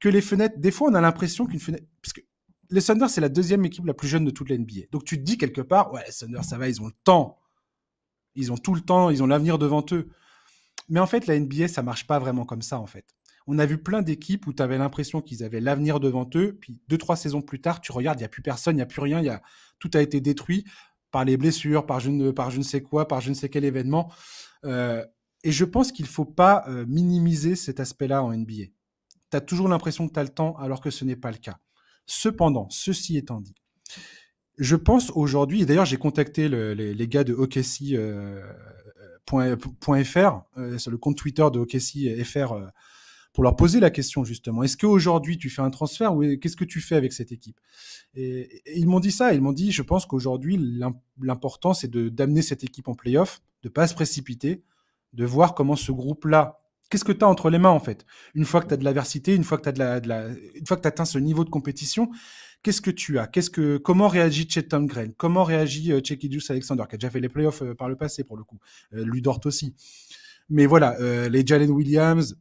que les fenêtres, des fois on a l'impression qu'une fenêtre... Parce que le Thunder, c'est la deuxième équipe la plus jeune de toute la Donc tu te dis quelque part, ouais, les Thunder, ça va, ils ont le temps. Ils ont tout le temps, ils ont l'avenir devant eux. Mais en fait, la NBA, ça marche pas vraiment comme ça, en fait. On a vu plein d'équipes où tu avais l'impression qu'ils avaient l'avenir devant eux, puis deux, trois saisons plus tard, tu regardes, il n'y a plus personne, il n'y a plus rien, y a... tout a été détruit par les blessures, par je, ne, par je ne sais quoi, par je ne sais quel événement. Euh, et je pense qu'il ne faut pas euh, minimiser cet aspect-là en NBA. Tu as toujours l'impression que tu as le temps alors que ce n'est pas le cas. Cependant, ceci étant dit, je pense aujourd'hui, et d'ailleurs j'ai contacté les, gars de OKC euh, point, .fr, euh, c'est le compte Twitter de OKC.fr FR, euh, pour leur poser la question justement. Est-ce qu'aujourd'hui tu fais un transfert ou qu'est-ce que tu fais avec cette équipe et, ils m'ont dit ça, ils m'ont dit, je pense qu'aujourd'hui l'important c'est d'amener cette équipe en playoff, de pas se précipiter, de voir comment ce groupe-là, qu'est-ce que tu as entre les mains en fait Une fois que tu as de la'versité une fois que tu as de la, une fois que tu atteins ce niveau de compétition, Qu'est-ce que tu as quest que comment réagit Chetan Grell Comment réagit euh, Chekidius Alexander qui a déjà fait les playoffs euh, par le passé pour le coup euh, Ludort aussi. Mais voilà, les Jalen Williams,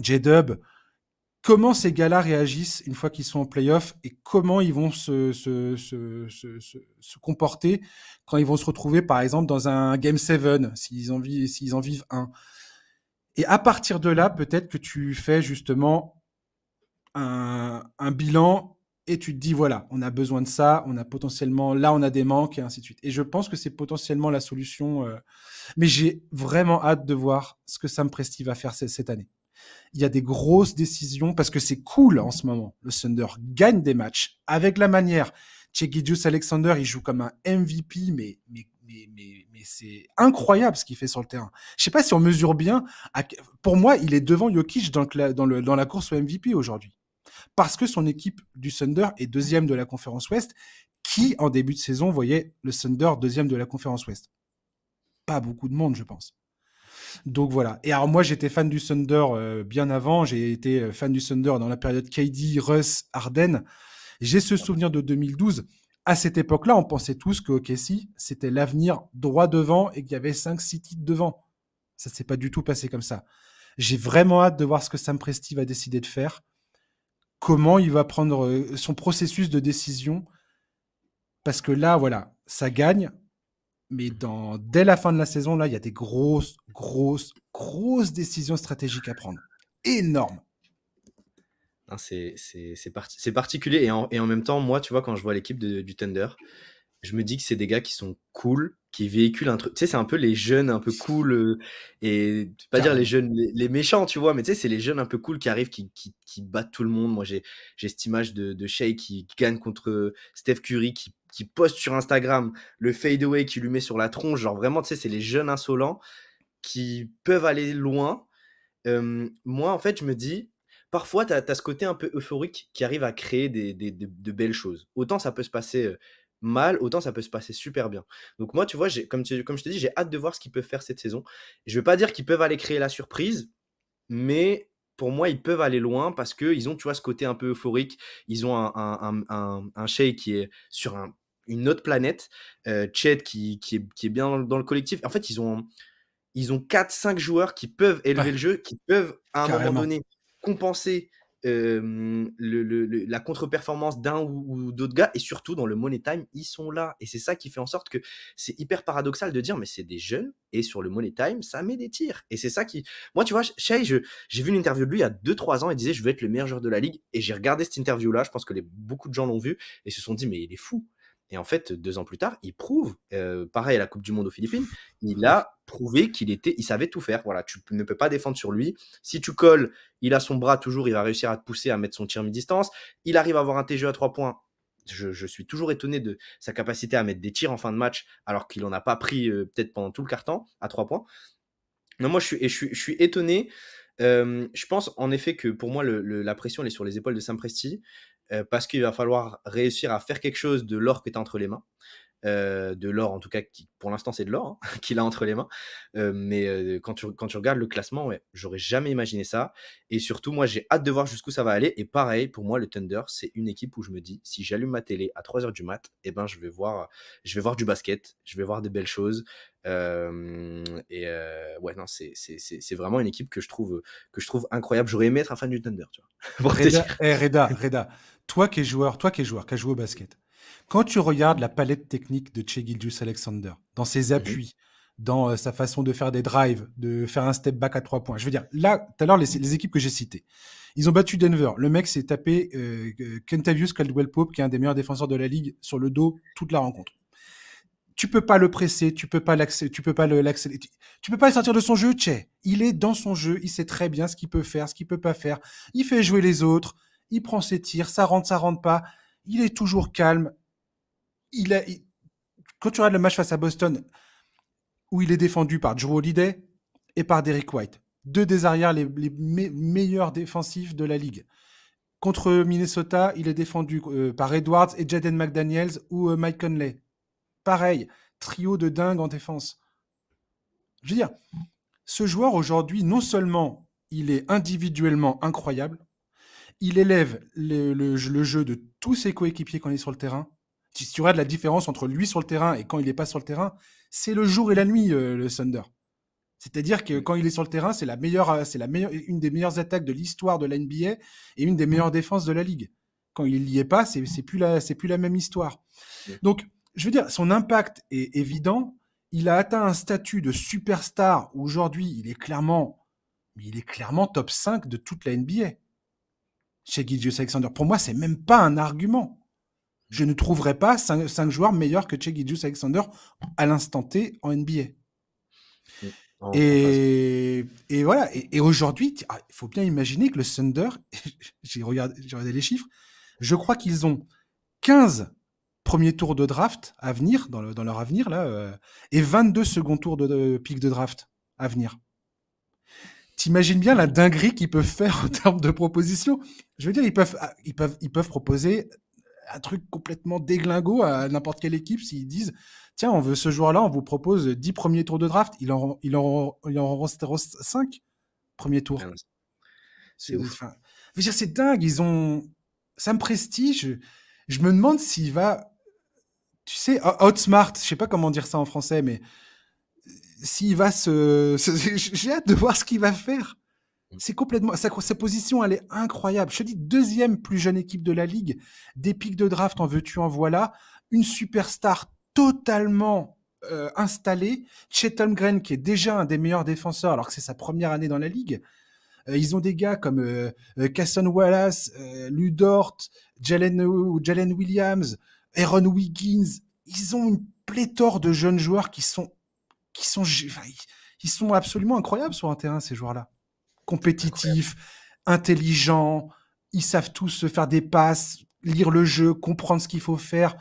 J-Dub, comment ces gars-là réagissent une fois qu'ils sont en playoff et comment ils vont se, se, se, se, comporter quand ils vont se retrouver, par exemple, dans un Game 7, s'ils en, en vivent un. Et à partir de là, peut-être que tu fais justement un, un bilan et tu te dis voilà, on a besoin de ça, on a potentiellement là on a des manques et ainsi de suite. Et je pense que c'est potentiellement la solution, euh, mais j'ai vraiment hâte de voir ce que Sam Presti va faire cette année. Il y a des grosses décisions parce que c'est cool en ce moment. Le Thunder gagne des matchs avec la manière. Chegidius Alexander, il joue comme un MVP, mais, mais, mais, c'est incroyable ce qu'il fait sur le terrain. Je sais pas si on mesure bien. Pour moi, il est devant Jokic dans, dans, le, dans la course au MVP aujourd'hui parce que son équipe du Thunder est deuxième de la conférence Ouest, qui en début de saison voyait le Thunder deuxième de la conférence Ouest. Pas beaucoup de monde, je pense. Donc voilà. Et alors moi j'étais fan du Thunder euh, bien avant, j'ai été euh, fan du Thunder dans la période KD, Russ, Arden. J'ai ce souvenir de 2012. À cette époque-là, on pensait tous que OKC, c'était l'avenir droit devant et qu'il y avait cinq, six titres devant. Ça ne s'est pas du tout passé comme ça. J'ai vraiment hâte de voir ce que Sam Presti va décider de faire comment il va prendre euh, son processus de décision. Parce que là, voilà, ça gagne. Mais dans, dès la fin de la saison, là, il y a des grosses, grosses, grosses décisions stratégiques à prendre. Énormes. C'est particulier. Et en, même temps, moi, tu vois, quand je vois l'équipe du Thunder, je me dis que c'est des gars qui sont cool, qui véhicule un truc. Tu sais, c'est un peu les jeunes un peu cool, euh, et pas dire les jeunes, les, méchants, tu vois, mais tu sais, c'est les jeunes un peu cool qui arrivent, qui, battent tout le monde. Moi, j'ai cette image de, de Shea qui, gagne contre euh, Steph Curry, qui, poste sur Instagram le fadeaway qui lui met sur la tronche. Genre, vraiment, tu sais, c'est les jeunes insolents qui peuvent aller loin. moi, en fait, je me dis, parfois, tu as, ce côté un peu euphorique qui arrive à créer de belles choses. Autant ça peut se passer euh, mal, autant ça peut se passer super bien. Donc moi, tu vois, comme, comme je te dis, j'ai hâte de voir ce qu'ils peuvent faire cette saison. Je ne veux pas dire qu'ils peuvent aller créer la surprise, mais pour moi, ils peuvent aller loin parce qu'ils ont, tu vois, ce côté un peu euphorique. Ils ont un, un, un, Shea qui est sur une autre planète. Euh, qui, qui, est, bien dans le collectif. En fait, ils ont, ils ont 4-5 joueurs qui peuvent élever le jeu, qui peuvent à un moment donné compenser le, la contre-performance d'un ou, d'autres gars, et surtout dans le Money Time, ils sont là. Et c'est ça qui fait en sorte que c'est hyper paradoxal de dire, mais c'est des jeunes, et sur le Money Time, ça met des tirs. Et c'est ça qui. Moi, tu vois, Shay, j'ai vu une interview de lui il y a 2-3 ans, il disait, je veux être le meilleur joueur de la ligue, et j'ai regardé cette interview-là, je pense que les, beaucoup de gens l'ont vu, et se sont dit, mais il est fou. Et en fait, deux ans plus tard, il prouve, euh, pareil à la Coupe du Monde aux Philippines, il a prouvé qu'il était, il savait tout faire. Voilà, tu ne peux pas défendre sur lui. Si tu colles, il a son bras toujours, il va réussir à te pousser, à mettre son tir mi-distance. Il arrive à avoir un TG à trois points. Je, suis toujours étonné de sa capacité à mettre des tirs en fin de match, alors qu'il n'en a pas pris euh, peut-être pendant tout le carton à trois points. Non, moi, je suis, je je suis étonné. Euh, je pense en effet que pour moi, la pression est sur les épaules de Sam Presti. Euh, parce qu'il va falloir réussir à faire quelque chose de l'or qui est entre les mains. Euh, de l'or en tout cas qui pour l'instant c'est de l'or hein, qu'il a entre les mains euh, mais quand, tu, quand tu regardes le classement j'aurais jamais imaginé ça et surtout moi j'ai hâte de voir jusqu'où ça va aller et pareil pour moi le Thunder c'est une équipe où je me dis si j'allume ma télé à 3h du mat et eh ben je vais voir je vais voir du basket je vais voir des belles choses et ouais non c'est vraiment une équipe que je trouve que je trouve incroyable j'aurais aimé être un fan du Thunder tu eh, Reda, Reda toi qui es joueur, toi qui es joueur, qui as joué au basket, quand tu regardes la palette technique de Che Gildius Alexander, dans ses mhm. appuis, dans euh, sa façon de faire des drives, de faire un step back à trois points, je veux dire, là, tout à l'heure, les, équipes que j'ai citées, ils ont battu Denver. Le mec s'est tapé euh, euh Kentavius Caldwell Pope, qui est un des meilleurs défenseurs de la ligue, sur le dos toute la rencontre tu peux pas le presser, tu peux pas tu peux pas le l'accélérer, tu, peux pas le sortir de son jeu, Che. Il est dans son jeu, il sait très bien ce qu'il peut faire, ce qu'il peut pas faire. Il fait jouer les autres il prend ses tirs, ça rentre, ça rentre pas, il est toujours calme. Il a, Quand tu regardes le match face à Boston, où il est défendu par Drew Holiday et par Derek White, deux des arrières les, meilleurs défensifs de la ligue. Contre Minnesota, il est défendu euh, par Edwards et Jaden McDaniels ou euh, Mike Conley. Pareil, trio de dingue en défense. Je veux dire, ce joueur aujourd'hui, non seulement il est individuellement incroyable, il élève le, jeu de tous ses coéquipiers quand il est sur le terrain. Si tu regardes la différence entre lui sur le terrain et quand il n'est pas sur le terrain, c'est le jour et la nuit, euh, le Thunder. C'est-à-dire que quand il est sur le terrain, c'est la meilleure, c'est la meilleure, une des meilleures attaques de l'histoire de la NBA et une des meilleures défenses de la ligue. Quand il n'y est pas, c'est, plus la, c'est plus la même histoire. Donc, je veux dire, son impact est évident. Il a atteint un statut de superstar aujourd'hui, il est clairement, il est clairement top 5 de toute la NBA chez Alexander. Pour moi, c'est même pas un argument. Je ne trouverai pas cinq joueurs meilleurs que chez Alexander à l'instant T en NBA. et, voilà. Et, aujourd'hui, ah, il faut bien imaginer que le Thunder, j'ai regardé, les chiffres, je crois qu'ils ont 15 premiers tours de draft à venir, dans, leur avenir, là, euh, et 22 seconds tours de, de pic de draft à venir. T'imagines bien la dinguerie qu'ils peuvent faire en termes de propositions. Je veux dire, ils peuvent, ah, ils peuvent, ils peuvent proposer un truc complètement déglingo à n'importe quelle équipe s'ils disent tiens, on veut ce joueur-là, on vous propose 10 premiers tours de draft. Il en, il en, il en 5 premiers tours. Ah c'est ouf. je veux dire, c'est dingue. Ils ont. Ça me prestige. Je me demande s'il va. Tu sais, outsmart, je sais pas comment dire ça en français, mais s'il va se, j'ai hâte de voir ce qu'il va faire. Mm. C'est complètement sa, position, elle est incroyable. Je te dis deuxième plus jeune équipe de la ligue, des pics de draft en veux-tu en voilà, une superstar totalement euh, installée, Chet Holmgren qui est déjà un des meilleurs défenseurs alors que c'est sa première année dans la ligue. Euh, ils ont des gars comme euh, Casson Wallace, Ludort, Jalen, Jalen Williams, Aaron Wiggins. Ils ont une pléthore de jeunes joueurs qui sont ils sont absolument incroyables sur un terrain, ces joueurs-là. Compétitifs, intelligents, ils savent tous se faire des passes, lire le jeu, comprendre ce qu'il faut faire.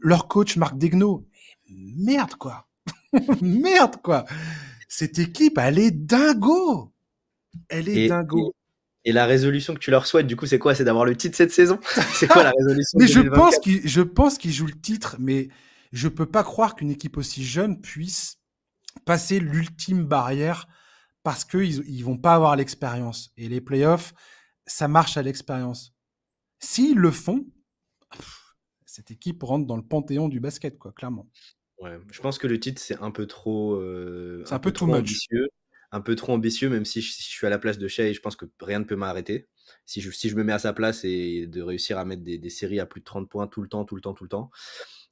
Leur coach, Marc Degnaud, merde quoi Merde quoi Cette équipe, elle est dingo Elle est et, dingo et la résolution que tu leur souhaites, du coup, c'est quoi C'est d'avoir le titre cette saison C'est quoi la résolution Mais je pense, je pense qu'ils jouent le titre, mais je peux pas croire qu'une équipe aussi jeune puisse passer l'ultime barrière parce qu'ils ils vont pas avoir l'expérience. Et les playoffs, ça marche à l'expérience. S'ils le font, cette équipe rentre dans le panthéon du basket, quoi, clairement. je pense que le titre, c'est un peu trop, euh, un, peu, trop ambitieux. Un peu trop ambitieux, même si je, si suis à la place de Shea, je pense que rien ne peut m'arrêter. Si je, si je me mets à sa place et de réussir à mettre des, des séries à plus de 30 points tout le temps, tout le temps, tout le temps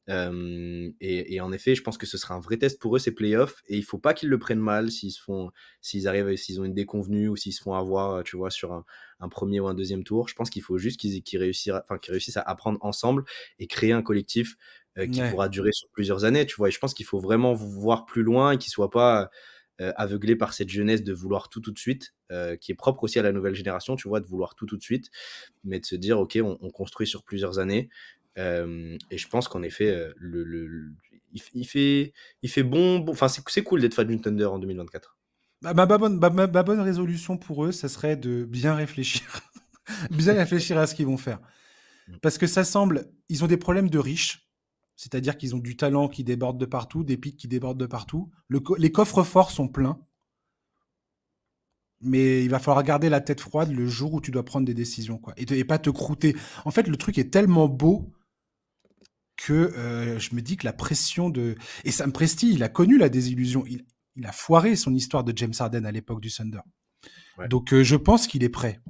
et, en effet, je pense que ce sera un vrai test pour eux, ces playoffs. Et il faut pas qu'ils le prennent mal s'ils font, s'ils arrivent, s'ils ont une déconvenue ou s'ils se font avoir, tu vois, sur un, premier ou un deuxième tour. Je pense qu'il faut juste qu'ils réussissent, enfin, qu'ils réussissent à apprendre ensemble et créer un collectif qui pourra durer sur plusieurs années, tu vois. Et je pense qu'il faut vraiment voir plus loin et qu'ils soient pas aveuglés par cette jeunesse de vouloir tout tout de suite, qui est propre aussi à la nouvelle génération, tu vois, de vouloir tout tout de suite, mais de se dire, ok, on, on construit sur plusieurs années et je pense qu'en effet, le, il, fait, il fait bon. Enfin, c'est cool d'être fan d'une Thunder en 2024. Bah, ma, bonne, résolution pour eux, ça serait de bien réfléchir. bien réfléchir à ce qu'ils vont faire. Mmh. Parce que ça semble. Ils ont des problèmes de riches. C'est-à-dire qu'ils ont du talent qui déborde de partout, des pics qui débordent de partout. les coffres forts sont pleins. Mais il va falloir garder la tête froide le jour où tu dois prendre des décisions. Quoi. Et, et pas te croûter. En fait, le truc est tellement beau que euh, je me dis que la pression de... Et Sam Presti, il a connu la désillusion. Il, a foiré son histoire de James Harden à l'époque du Thunder. Donc euh, je pense qu'il est prêt.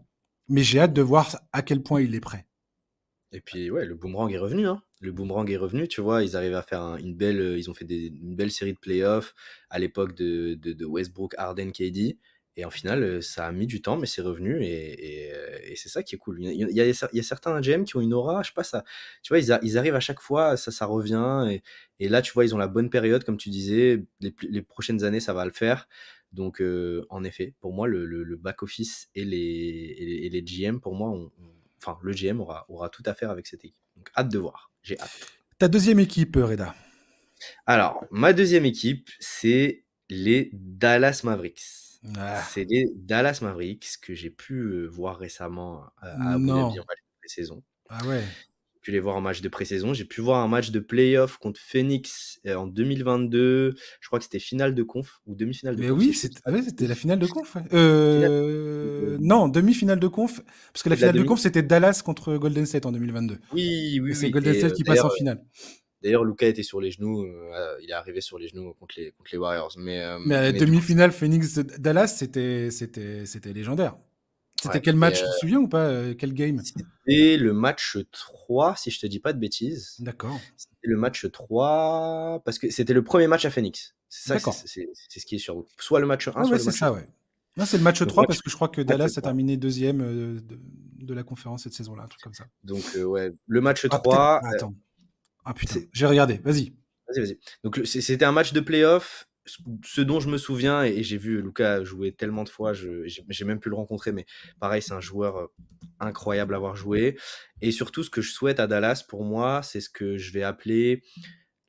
Mais j'ai hâte de voir à quel point il est prêt. Et puis ouais, le boomerang est revenu. Hein. Le boomerang est revenu, tu vois. Ils arrivent à faire une belle, euh, ils ont fait une belle série de playoffs à l'époque de, de, Westbrook, Harden, KD. Et en final, euh, ça a mis du temps, mais c'est revenu euh, et, c'est ça qui est cool. Il y, a, il certains GM qui ont une aura, je sais pas, ça, tu vois, ils, arrivent à chaque fois, ça, ça revient. Et, là, tu vois, ils ont la bonne période, comme tu disais, les, prochaines années, ça va le faire. Donc, euh, en effet, pour moi, le, back-office et les, les, GM, pour moi, enfin, le GM aura, aura tout à faire avec cette équipe. Donc, hâte de voir. J'ai hâte. Ta deuxième équipe, Reda Alors, ma deuxième équipe, c'est les Dallas Mavericks. Ah. C'est les Dallas Mavericks que j'ai pu voir récemment à de saison ah ouais. J'ai pu les voir en match de pré-saison. J'ai pu voir un match de playoff contre Phoenix en 2022. Je crois que c'était finale de conf ou demi-finale de Mais oui, c'était ah la finale de conf. Euh, non, demi-finale de conf. Parce que la finale de conf, c'était Dallas contre Golden State en 2022. Oui, oui, oui. C'est Golden State qui passe en finale. D'ailleurs, Luca était sur les genoux. Euh, il est arrivé sur les genoux contre les, les Warriors. Mais, euh, la demi-finale Phoenix-Dallas, c'était, c'était, c'était légendaire. C'était quel match, tu te euh, souviens ou pas Quel game C'était le match 3, si je te dis pas de bêtises. D'accord. C'était le match 3, parce que c'était le premier match à Phoenix. C'est c'est, ce qui est sur vous. Soit le match 1, soit le match ça, Ouais. Non, c'est le match 3 parce que je crois que Dallas a terminé deuxième de, de, la conférence cette saison-là, un truc comme ça. Donc, ouais, le match 3. Ah, ah, attends, ah putain, j'ai regardé, vas-y. Vas-y, vas-y. Donc c'était un match de playoff. Ce dont je me souviens, et j'ai vu Lucas jouer tellement de fois, j'ai même pu le rencontrer, mais pareil, c'est un joueur euh, incroyable à avoir joué. Et surtout, ce que je souhaite à Dallas, pour moi, c'est ce que je vais appeler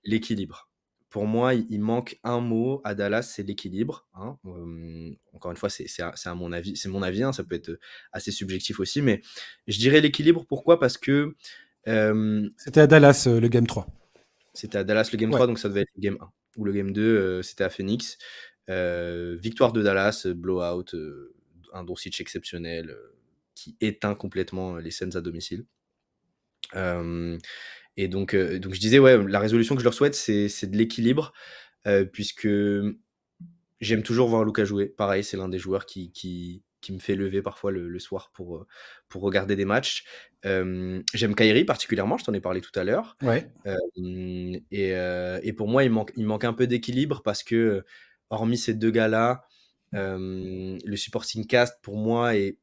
l'équilibre. Pour moi, il manque un mot à Dallas, c'est l'équilibre. Hein. Euh, encore une fois, c'est mon avis, c'est mon avis hein. ça peut être euh, assez subjectif aussi, mais je dirais l'équilibre, pourquoi Parce que euh, euh, c'était à Dallas le Game 3. C'était à Dallas le Game 3, donc ça devait être le Game 1. Ou le Game 2, euh, c'était à Phoenix. victoire de Dallas, blowout, un Doncic exceptionnel qui éteint complètement les scènes à domicile. et donc, donc je disais, ouais, la résolution que je leur souhaite, c'est de l'équilibre, puisque j'aime toujours voir Luca jouer. Pareil, c'est l'un des joueurs qui, qui, qui me fait lever parfois le, soir pour, euh, pour regarder des matchs. J'aime Kairi particulièrement, je t'en ai parlé tout à l'heure. Ouais. et, euh, et, pour moi, il manque, il manque un peu d'équilibre parce que, hormis ces deux gars-là, le supporting cast pour moi est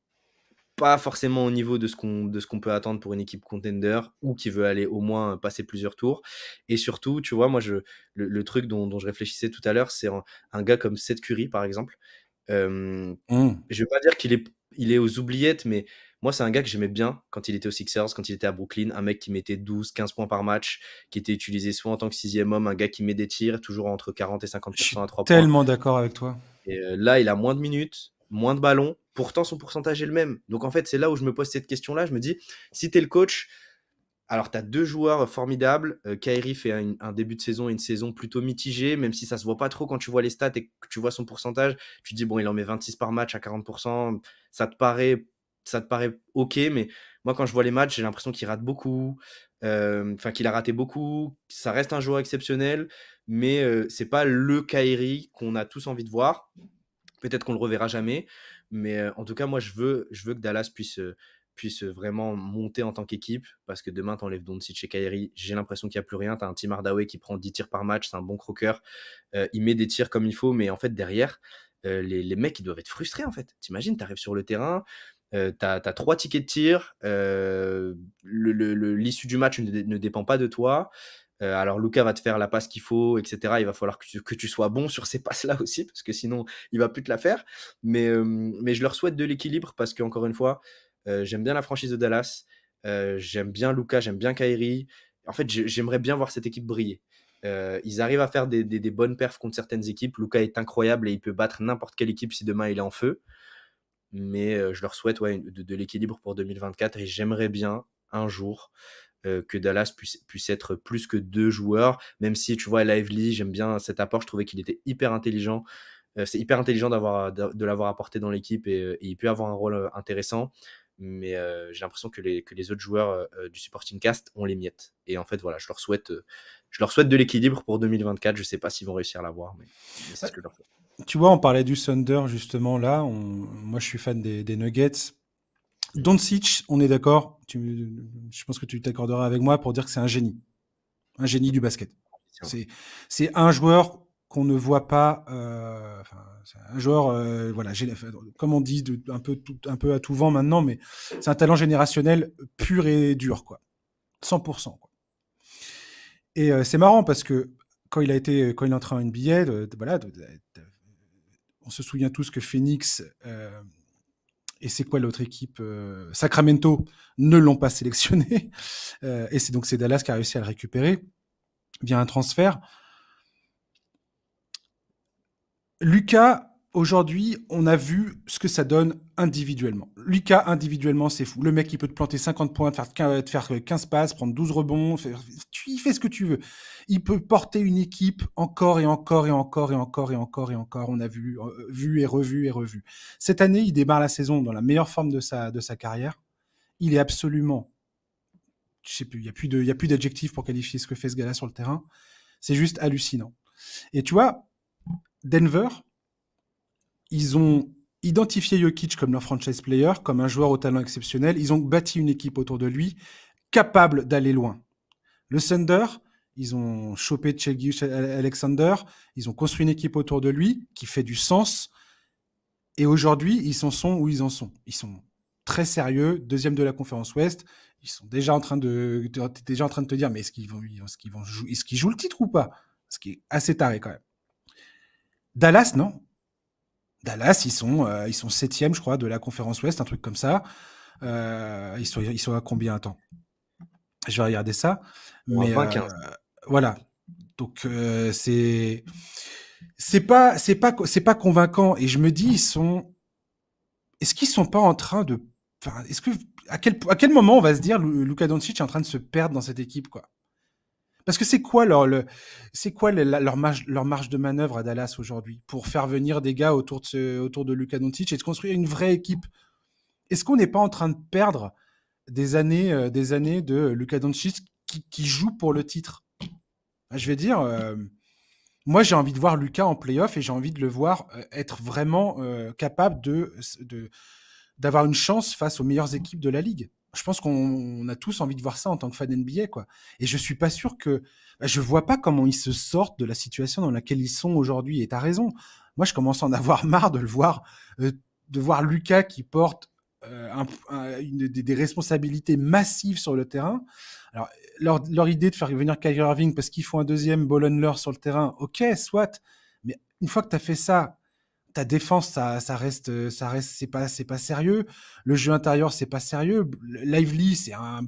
pas forcément au niveau de ce qu'on de ce qu'on peut attendre pour une équipe contender ou qui veut aller au moins passer plusieurs tours et surtout tu vois moi je le, truc dont, je réfléchissais tout à l'heure c'est un, un, gars comme Seth Curry par exemple Mmh. Je ne pas dire qu'il est, il est aux oubliettes, mais moi, c'est un gars que j'aimais bien quand il était aux Sixers, quand il était à Brooklyn. Un mec qui mettait 12, 15 points par match, qui était utilisé soit en tant que sixième homme, un gars qui met des tirs, toujours entre 40 et 50 je tellement d'accord avec toi. Et là, il a moins de minutes, moins de ballons. Pourtant, son pourcentage est le même. Donc, en fait, c'est là où je me pose cette question-là. Je me dis, si tu es le coach, alors, tu as deux joueurs euh, formidables. Euh, Kairi fait un, début de saison et une saison plutôt mitigée, même si ça se voit pas trop quand tu vois les stats et que tu vois son pourcentage. Tu te dis, bon, il en met 26 par match à 40%. Ça te paraît, ça te paraît OK, mais moi, quand je vois les matchs, j'ai l'impression qu'il rate beaucoup. Euh, enfin, qu'il a raté beaucoup. Ça reste un joueur exceptionnel, mais ce c'est pas le Kairi qu'on a tous envie de voir. Peut-être qu'on le reverra jamais. Mais en tout cas, moi, je veux, je veux que Dallas puisse, puissent vraiment monter en tant qu'équipe. Parce que demain, t'enlèves Doncic et Kairi, j'ai l'impression qu'il n'y a plus rien. Tu as un team Hardaway qui prend 10 tirs par match, c'est un bon croqueur. Euh, il met des tirs comme il faut, mais en fait, derrière, euh, les, mecs, ils doivent être frustrés en fait. T'imagines, arrives sur le terrain, tu euh, t'as as trois tickets de tir, l'issue le, du match ne, dépend pas de toi. alors Lucas va te faire la passe qu'il faut, etc. Il va falloir que tu, sois bon sur ces passes-là aussi, parce que sinon, il va plus te la faire. Mais, mais je leur souhaite de l'équilibre, parce qu'encore une fois, euh, j'aime bien la franchise de Dallas. Euh, j'aime bien Luca, j'aime bien Kyrie. En fait, j'aimerais bien voir cette équipe briller. Euh, ils arrivent à faire des, bonnes perfs contre certaines équipes. Luca est incroyable et il peut battre n'importe quelle équipe si demain il est en feu. Mais je leur souhaite de, l'équilibre pour 2024 et j'aimerais bien un jour que Dallas puisse, être plus que deux joueurs, même si tu vois Lively, j'aime bien cet apport, je trouvais qu'il était hyper intelligent. C'est hyper intelligent de, de l'avoir apporté dans l'équipe et, il peut avoir un rôle intéressant mais euh, j'ai l'impression que les, que les autres joueurs euh, euh, du supporting cast ont les miettes. Et en fait, voilà, je leur souhaite, je leur souhaite de l'équilibre pour 2024. Je ne sais pas s'ils vont réussir à l'avoir, mais bah, Tu vois, on parlait du Thunder justement là. On... Moi, je suis fan des, Nuggets. on est d'accord. Je pense que tu t'accorderas avec moi pour dire que c'est un génie, un génie du basket. C'est un joueur qu'on ne voit pas. Euh, un joueur, euh, voilà, comme on dit, un, peu, tout, un peu à tout vent maintenant, mais c'est un talent générationnel pur et dur, quoi. 100%. Quoi. Et euh, c'est marrant parce que quand il a été, quand il est entré en NBA, de, voilà, on se souvient tous que Phoenix euh, et c'est quoi l'autre équipe Sacramento ne l'ont pas sélectionné. et c'est donc c'est Dallas qui a réussi à le récupérer via un transfert. Lucas, aujourd'hui, on a vu ce que ça donne individuellement. Lucas, individuellement, c'est fou. Le mec, il peut te planter 50 points, te faire, faire 15 passes, prendre 12 rebonds. Il tu fais ce que tu veux. Il peut porter une équipe encore et encore et encore et encore et encore et encore. On a vu, euh, vu et revu et revu. Cette année, il démarre la saison dans la meilleure forme de sa, de sa carrière. Il est absolument. Je sais plus, il n'y a plus d'adjectifs pour qualifier ce que fait ce gars-là sur le terrain. C'est juste hallucinant. Et tu vois, Denver, ils ont identifié Jokic comme leur franchise player, comme un joueur au talent exceptionnel. Ils ont bâti une équipe autour de lui capable d'aller loin. Le Thunder, ils ont chopé Chegius Alexander, ils ont construit une équipe autour de lui qui fait du sens. Et aujourd'hui, ils s'en sont où ils en sont. Ils sont très sérieux, deuxième de la conférence Ouest. Ils sont déjà en train de, déjà en train de te dire, mais est-ce qu'ils vont, est-ce qu'ils vont, est-ce qu'ils jouent le titre ou pas Ce qui est assez taré quand même. Dallas, non. Dallas, ils sont, euh, ils sont septième, je crois, de la conférence Ouest, un truc comme ça. Euh, ils, sont, ils sont à combien Attends. Je vais regarder ça. Mais, euh, voilà. Donc, c'est. C'est pas, c'est pas, c'est pas convaincant. Et je me dis, ils sont. Est-ce qu'ils sont pas en train de. est-ce que à quel, à quel moment on va se dire Luka Doncic est en train de se perdre dans cette équipe quoi parce que c'est quoi leur, c'est quoi leur, marge, de manœuvre à Dallas aujourd'hui pour faire venir des gars autour de, autour de Luka Doncic et de construire une vraie équipe Est-ce qu'on n'est pas en train de perdre des années, euh, des années de Luka Doncic qui, joue pour le titre bah, Je vais dire, euh, moi j'ai envie de voir Luka en playoff et j'ai envie de le voir euh, être vraiment capable de, d'avoir une chance face aux meilleures équipes de la ligue. Je pense qu'on a tous envie de voir ça en tant que fan NBA, quoi. Et je suis pas sûr que, bah, je vois pas comment ils se sortent de la situation dans laquelle ils sont aujourd'hui. Et t'as raison. Moi, je commence à en avoir marre de le voir, euh, de voir Lucas qui porte euh, une, des, responsabilités massives sur le terrain. Alors, leur, idée de faire revenir Kyrie Irving parce qu'ils font un deuxième Bolonler sur le terrain, ok, soit. Mais une fois que tu as fait ça, ta défense, ça, reste, euh, ça reste, c'est pas, c'est pas sérieux. Le jeu intérieur, c'est pas sérieux. Lively, c'est un,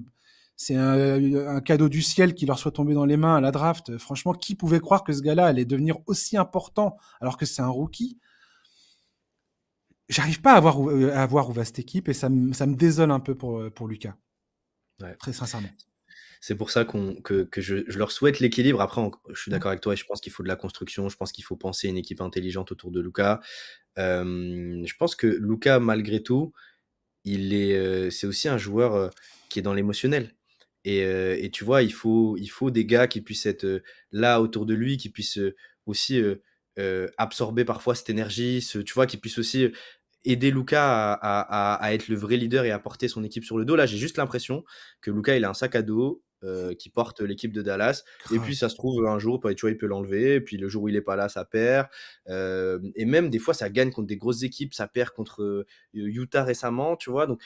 c'est euh, un, cadeau du ciel qui leur soit tombé dans les mains à la draft. Franchement, qui pouvait croire que ce gars-là allait devenir aussi important alors que c'est un rookie J'arrive pas à voir, où euh, va cette équipe et ça, me, désole un peu pour, pour Lucas. Très sincèrement. C'est pour ça que, je, leur souhaite l'équilibre. Après, je suis mmh. d'accord avec toi et je pense qu'il faut de la construction. Je pense qu'il faut penser une équipe intelligente autour de Lucas. je pense que Lucas, malgré tout, c'est aussi un joueur qui est dans l'émotionnel. Et, tu vois, il faut, il faut des gars qui puissent être là autour de lui, qui puissent aussi absorber parfois cette énergie, ce, tu vois, qui puissent aussi aider Luca à, à, être le vrai leader et à porter son équipe sur le dos. Là, j'ai juste l'impression que Luca, il a un sac à dos, euh, mmh. qui porte l'équipe de Dallas. Et puis ça se trouve un jour, bah, tu vois, il peut l'enlever. Et puis le jour où il est pas là, ça perd. Euh, et même des fois, ça gagne contre des grosses équipes, ça perd contre euh, Utah récemment, tu vois. Donc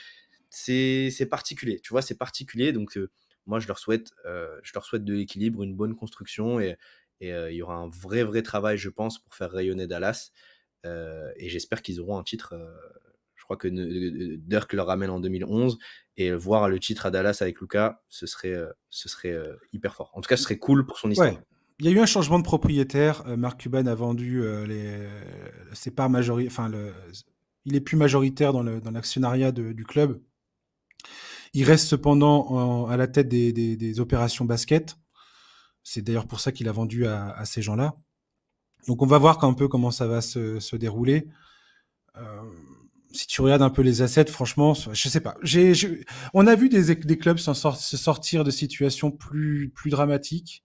c'est particulier, tu vois, c'est particulier. Donc moi, je leur souhaite, je leur souhaite de l'équilibre, une bonne construction et il y aura un vrai vrai travail, je pense, pour faire rayonner Dallas. et j'espère qu'ils auront un titre crois que euh, euh, Dirk le ramène en 2011. Et voir le titre à Dallas avec Lucas, ce serait, euh, ce serait hyper fort. En tout cas, ce serait cool pour son histoire. Il y a eu un changement de propriétaire. Marc Cuban a vendu les, ses parts majoritaires. Enfin, le... il est plus majoritaire dans l'actionnariat du club. Il reste cependant à la tête des, opérations basket. C'est d'ailleurs pour ça qu'il a vendu à, ces gens-là. Donc on va voir un peu comment ça va se, se dérouler. Euh, si tu regardes un peu les assets, franchement, je sais pas. J'ai, on a vu des, des clubs se sortir de situations plus, plus dramatiques.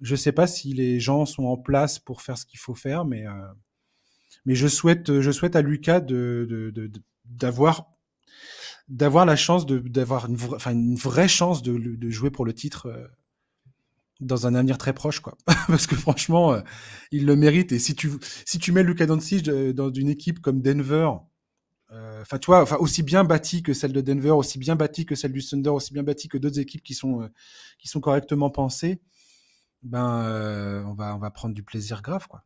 Je sais pas si les gens sont en place pour faire ce qu'il faut faire, mais, euh, mais je souhaite, je souhaite à Lucas d'avoir, d'avoir la chance d'avoir une, vraie chance de, jouer pour le titre. Euh, dans un avenir très proche, quoi. Parce que franchement, euh, il le mérite. Et si tu, si tu mets Lucas Doncic dans une équipe comme Denver, euh, enfin, toi, enfin aussi bien bâti que celle de Denver, aussi bien bâti que celle du Thunder, aussi bien bâti que d'autres équipes qui sont euh, qui sont correctement pensées, ben euh, on va on va prendre du plaisir grave quoi.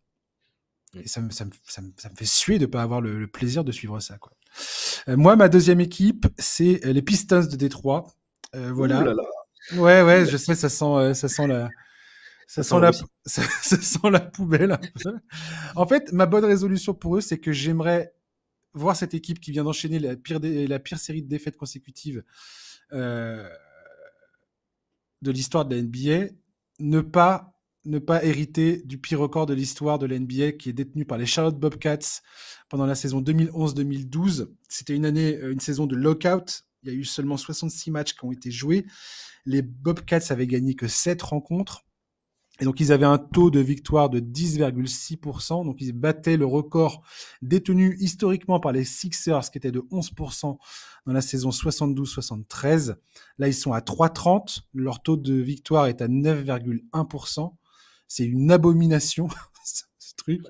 Mm. Et ça me, ça, me, ça, me, ça me, fait suer de pas avoir le, plaisir de suivre ça. Quoi. moi, ma deuxième équipe, c'est les Pistons de Détroit. Euh, voilà. Ouais, ouais, je sais, ça sent, ça sent la. Ça sent, la, ça, sent la poubelle En fait, ma bonne résolution pour eux, c'est que j'aimerais voir cette équipe qui vient d'enchaîner la pire, la pire série de défaites consécutives euh, de l'histoire de la NBA, ne pas ne pas hériter du pire record de l'histoire de la NBA qui est détenu par les Charlotte Bobcats pendant la saison 2011-2012. C'était une année, euh, une saison de lockout. Il y a eu seulement 66 matchs qui ont été joués. Les Bobcats avaient gagné que 7 rencontres. Et donc, ils avaient un taux de victoire de 10,6%. Donc, ils battaient le record détenu historiquement par les Sixers, qui était de 11% dans la saison 72-73. Là, ils sont à 3,30. Leur taux de victoire est à 9,1%. C'est une abomination, ce truc.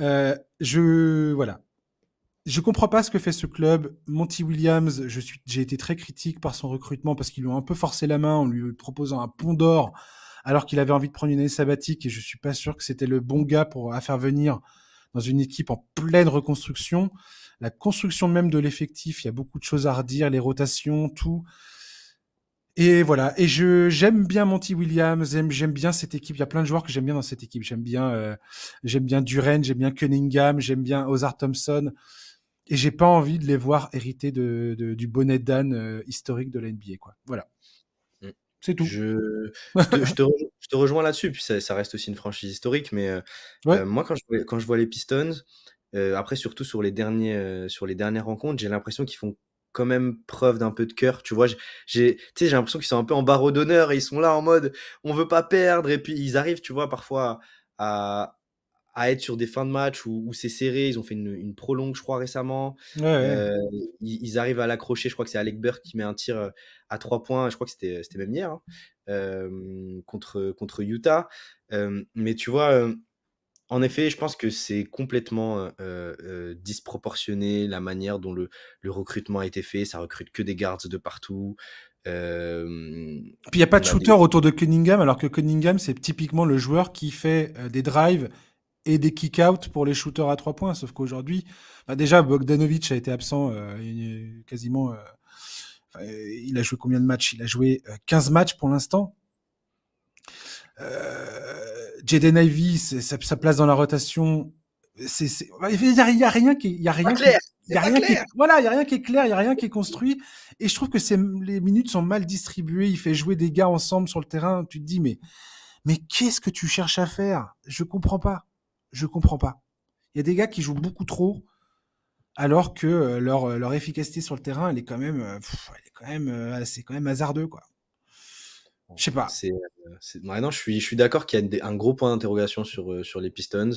Euh, je, voilà. Je comprends pas ce que fait ce club. Monty Williams, je suis, j'ai été très critique par son recrutement parce qu'ils lui ont un peu forcé la main en lui proposant un pont d'or alors qu'il avait envie de prendre une année sabbatique et je suis pas sûr que c'était le bon gars pour à faire venir dans une équipe en pleine reconstruction. La construction même de l'effectif, il y a beaucoup de choses à redire, les rotations, tout. Et voilà. Et je j'aime bien Monty Williams, j'aime bien cette équipe. Il y a plein de joueurs que j'aime bien dans cette équipe. J'aime bien euh, j'aime bien Duren, j'aime bien Cunningham, j'aime bien Ozar Thompson. Et j'ai pas envie de les voir hériter de, du bonnet d'âne euh, historique de la NBA, quoi. Voilà. C'est tout. Je, te, rejoins là-dessus, puis ça, reste aussi une franchise historique, mais euh, euh, moi, quand je, vois les Pistons, euh, après, surtout sur les, derniers, sur les dernières rencontres, j'ai l'impression qu'ils font quand même preuve d'un peu de cœur, tu vois. J'ai l'impression qu'ils sont un peu en barreau d'honneur et ils sont là en mode on veut pas perdre, et puis ils arrivent, tu vois, parfois à, à être sur des fins de match où, c'est serré. Ils ont fait une, une prolongue, je crois, récemment. Euh, ils, arrivent à l'accrocher. Je crois que c'est Alec Burke qui met un tir euh, à trois points. Je crois que c'était euh, même hier hein, contre, contre Utah. mais tu vois, en effet, je pense que c'est complètement disproportionné la manière dont le, le, recrutement a été fait. Ça recrute que des guards de partout. Puis il n'y a pas de shooter autour de Cunningham, alors que Cunningham, c'est typiquement le joueur qui fait des drives et des kick-outs pour les shooters à trois points. Sauf qu'aujourd'hui, bah déjà, Bogdanovic a été absent euh, quasiment. Euh, euh, il a joué combien de matchs Il a joué 15 euh, matchs pour l'instant. Euh, Jaden Ivey, sa, place dans la rotation, c'est il n'y a, rien qui, il y a rien, qui, y a rien qui, voilà, il y a rien qui est clair, il y a rien qui est construit, et je trouve que les minutes sont mal distribuées. Il fait jouer des gars ensemble sur le terrain. Tu te dis mais mais qu'est-ce que tu cherches à faire Je comprends pas. Je comprends pas. Il y a des gars qui jouent beaucoup trop alors que euh, leur, euh, leur efficacité sur le terrain, elle est quand même, euh, elle est quand même, c'est quand même hasardeux quoi. Je sais pas. Maintenant, je suis, je suis d'accord qu'il y a un gros point d'interrogation sur, sur les Pistons.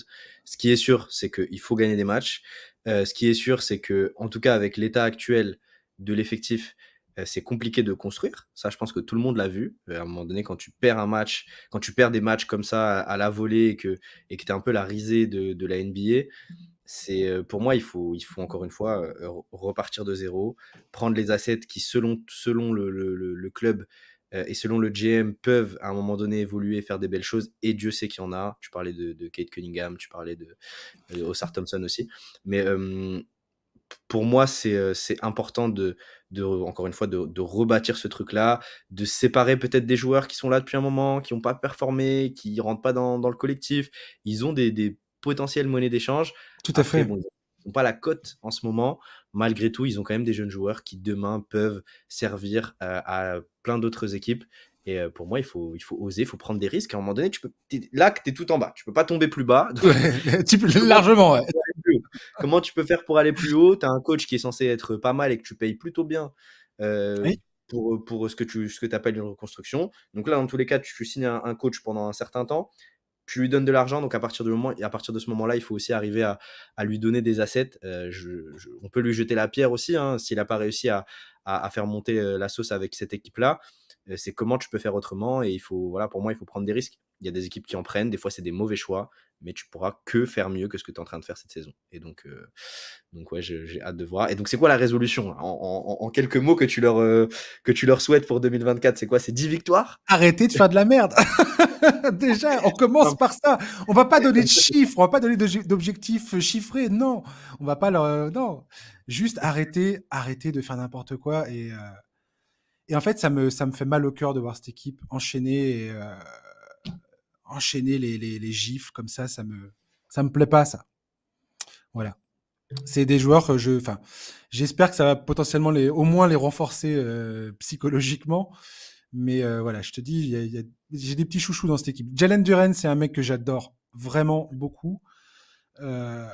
Ce qui est sûr, c'est qu'il faut gagner des matchs. ce qui est sûr, c'est que, en tout cas, avec l'état actuel de l'effectif, euh, c'est compliqué de construire. Ça, je pense que tout le monde l'a vu. Euh, à un moment donné, quand tu perds un match, quand tu perds des matchs comme ça à la volée et que tu et es un peu la risée de, de la NBA, c'est euh, pour moi, il faut, il faut encore une fois repartir de zéro, prendre les assets qui, selon, selon le, le, club, et selon le GM, peuvent à un moment donné évoluer, faire des belles choses, et Dieu sait qu'il y en a. Tu parlais de, Kate Cunningham, tu parlais de, de Osar Thompson aussi. Mais pour moi, c'est important de, de encore une fois de, rebâtir ce truc-là, de séparer peut-être des joueurs qui sont là depuis un moment, qui n'ont pas performé, qui rentrent pas dans, le collectif. Ils ont des, des potentielles monnaies d'échange. Tout à fait. ils n'ont pas la cote en ce moment. Malgré tout, ils ont quand même des jeunes joueurs qui demain peuvent servir euh, à, plein d'autres équipes. Et euh, pour moi, il faut, il faut oser, il faut prendre des risques. À un moment donné, tu peux, es, là, tu es tout en bas. Tu peux pas tomber plus bas. largement, ouais. Comment tu peux faire pour aller plus haut Tu as un coach qui est censé être pas mal et que tu payes plutôt bien euh, euh, pour, ce que tu appelles une reconstruction. Donc là, dans tous les cas, tu, signes un, coach pendant un certain temps. Tu lui donnes de l'argent, donc à partir, à partir de ce moment-là, il faut aussi arriver à, lui donner des assets. Euh, on peut lui jeter la pierre aussi, hein, s'il n'a pas réussi à, faire monter la sauce avec cette équipe-là. Euh, c'est comment tu peux faire autrement. Et il faut, voilà, pour moi, il faut prendre des risques. Il y a des équipes qui en prennent, des fois c'est des mauvais choix, mais tu pourras que faire mieux que ce que tu es en train de faire cette saison. Et donc, euh, donc ouais, j'ai hâte de voir. Et donc, c'est quoi la résolution en, quelques mots que tu leur, euh, que tu leur souhaites pour 2024 C'est quoi C'est 10 victoires Arrêtez de faire de la merde Déjà, on commence par ça. On va pas donner de chiffres, on va pas donner d'objectifs chiffrés. Non, on va pas leur. non, juste arrêtez, arrêtez de faire n'importe quoi et. Et en fait, ça me, ça me fait mal au cœur de voir cette équipe enchaîner, et, euh, enchaîner les, les, gifles comme ça. Ça me, ça me plaît pas, ça. Voilà. C'est des joueurs que je. Enfin, j'espère que ça va potentiellement les, au moins les renforcer euh, psychologiquement. Mais euh, voilà, je te dis, j'ai des petits chouchous dans cette équipe. Jalen Duren, c'est un mec que j'adore vraiment beaucoup. Euh,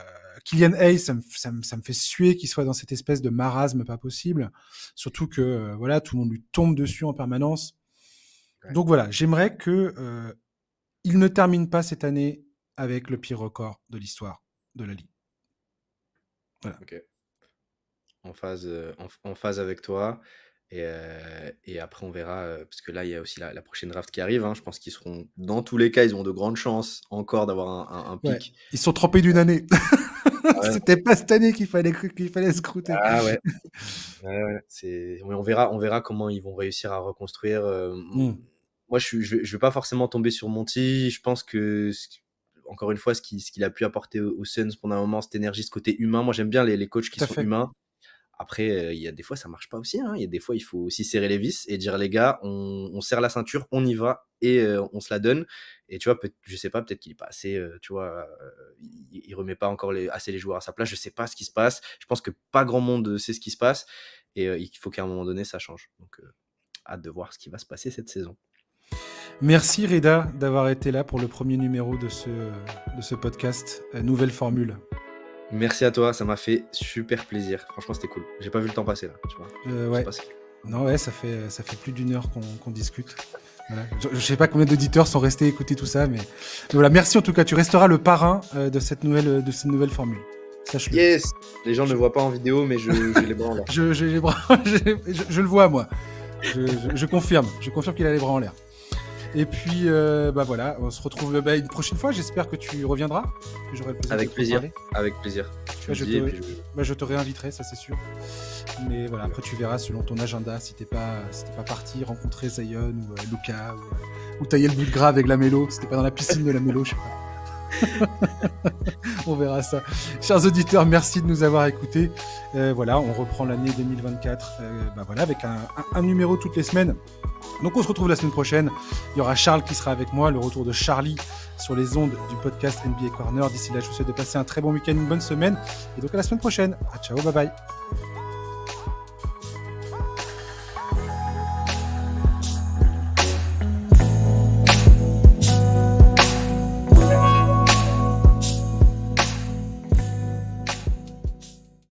Kylian Hayes, ça me, fait suer qu'il soit dans cette espèce de marasme pas possible. Surtout que euh, voilà, tout le monde lui tombe dessus en permanence. Donc voilà, j'aimerais que euh, il ne termine pas cette année avec le pire record de l'histoire de la ligue. Voilà. Ok. En phase, euh, en, phase avec toi. Et, après, on verra, parce que là, il y a aussi la, prochaine draft qui arrive. Hein. Je pense qu'ils seront, dans tous les cas, ils ont de grandes chances encore d'avoir un, pic. ils sont trempés d'une année. C'était pas cette année qu'il fallait, qu'il fallait Ah ouais. on, verra, on verra comment ils vont réussir à reconstruire. Euh, mmh. Moi, je ne je, vais pas forcément tomber sur Monty. Je pense que, encore une fois, ce qu'il, a pu apporter aux Suns pendant un moment, cette énergie, ce côté humain. Moi, j'aime bien les, coachs qui sont humains. Après, euh, il y a des fois, ça marche pas aussi. Hein. Il y a des fois, il faut aussi serrer les vis et dire, les gars, on, serre la ceinture, on y va et euh, on se la donne. Et tu vois, je sais pas, peut-être qu'il est pas assez, euh, tu vois, il, remet pas encore assez les joueurs à sa place. Je sais pas ce qui se passe. Je pense que pas grand monde sait ce qui se passe. Et il faut qu'à un moment donné, ça change. Donc, hâte de voir ce qui va se passer cette saison. Merci Reda d'avoir été là pour le premier numéro de ce, de ce podcast, Nouvelle Formule. Merci à toi, ça m'a fait super plaisir. Franchement, c'était cool. J'ai pas vu le temps passer là, tu euh, Non, ouais, ça fait, euh, ça fait plus d'une heure qu'on discute. Je, ne sais pas combien d'auditeurs sont restés écouter tout ça, mais... voilà. Merci en tout cas. Tu resteras le parrain euh, de cette nouvelle, de cette nouvelle formule. sache Yes. Les gens ne voient pas en vidéo, mais je, j'ai les bras en l'air. je, les bras, je, le vois moi. Je, confirme. Je confirme qu'il a les bras en l'air. Et puis, euh, bah voilà, on se retrouve bah, une prochaine fois. J'espère que tu reviendras. plaisir Avec plaisir. Avec plaisir. Bah, je, te... Bah, je, te... réinviterai, ça c'est sûr. Mais voilà, après tu verras selon ton agenda si t'es pas, si pas parti rencontrer Zion ou euh, Luca euh, ou, tailler le bout de gras avec la mélo. t'es pas dans la piscine de la mélo, je sais pas. on verra ça. Chers auditeurs, merci de nous avoir écoutés. Euh, voilà, on reprend l'année 2024 euh, bah voilà, avec un, numéro toutes les semaines. Donc on se retrouve la semaine prochaine. Il y aura Charles qui sera avec moi, le retour de Charlie sur les ondes du podcast NBA Corner. D'ici là, je vous souhaite de passer un très bon week-end, une bonne semaine. Et donc à la semaine prochaine. Ah, ciao, bye bye.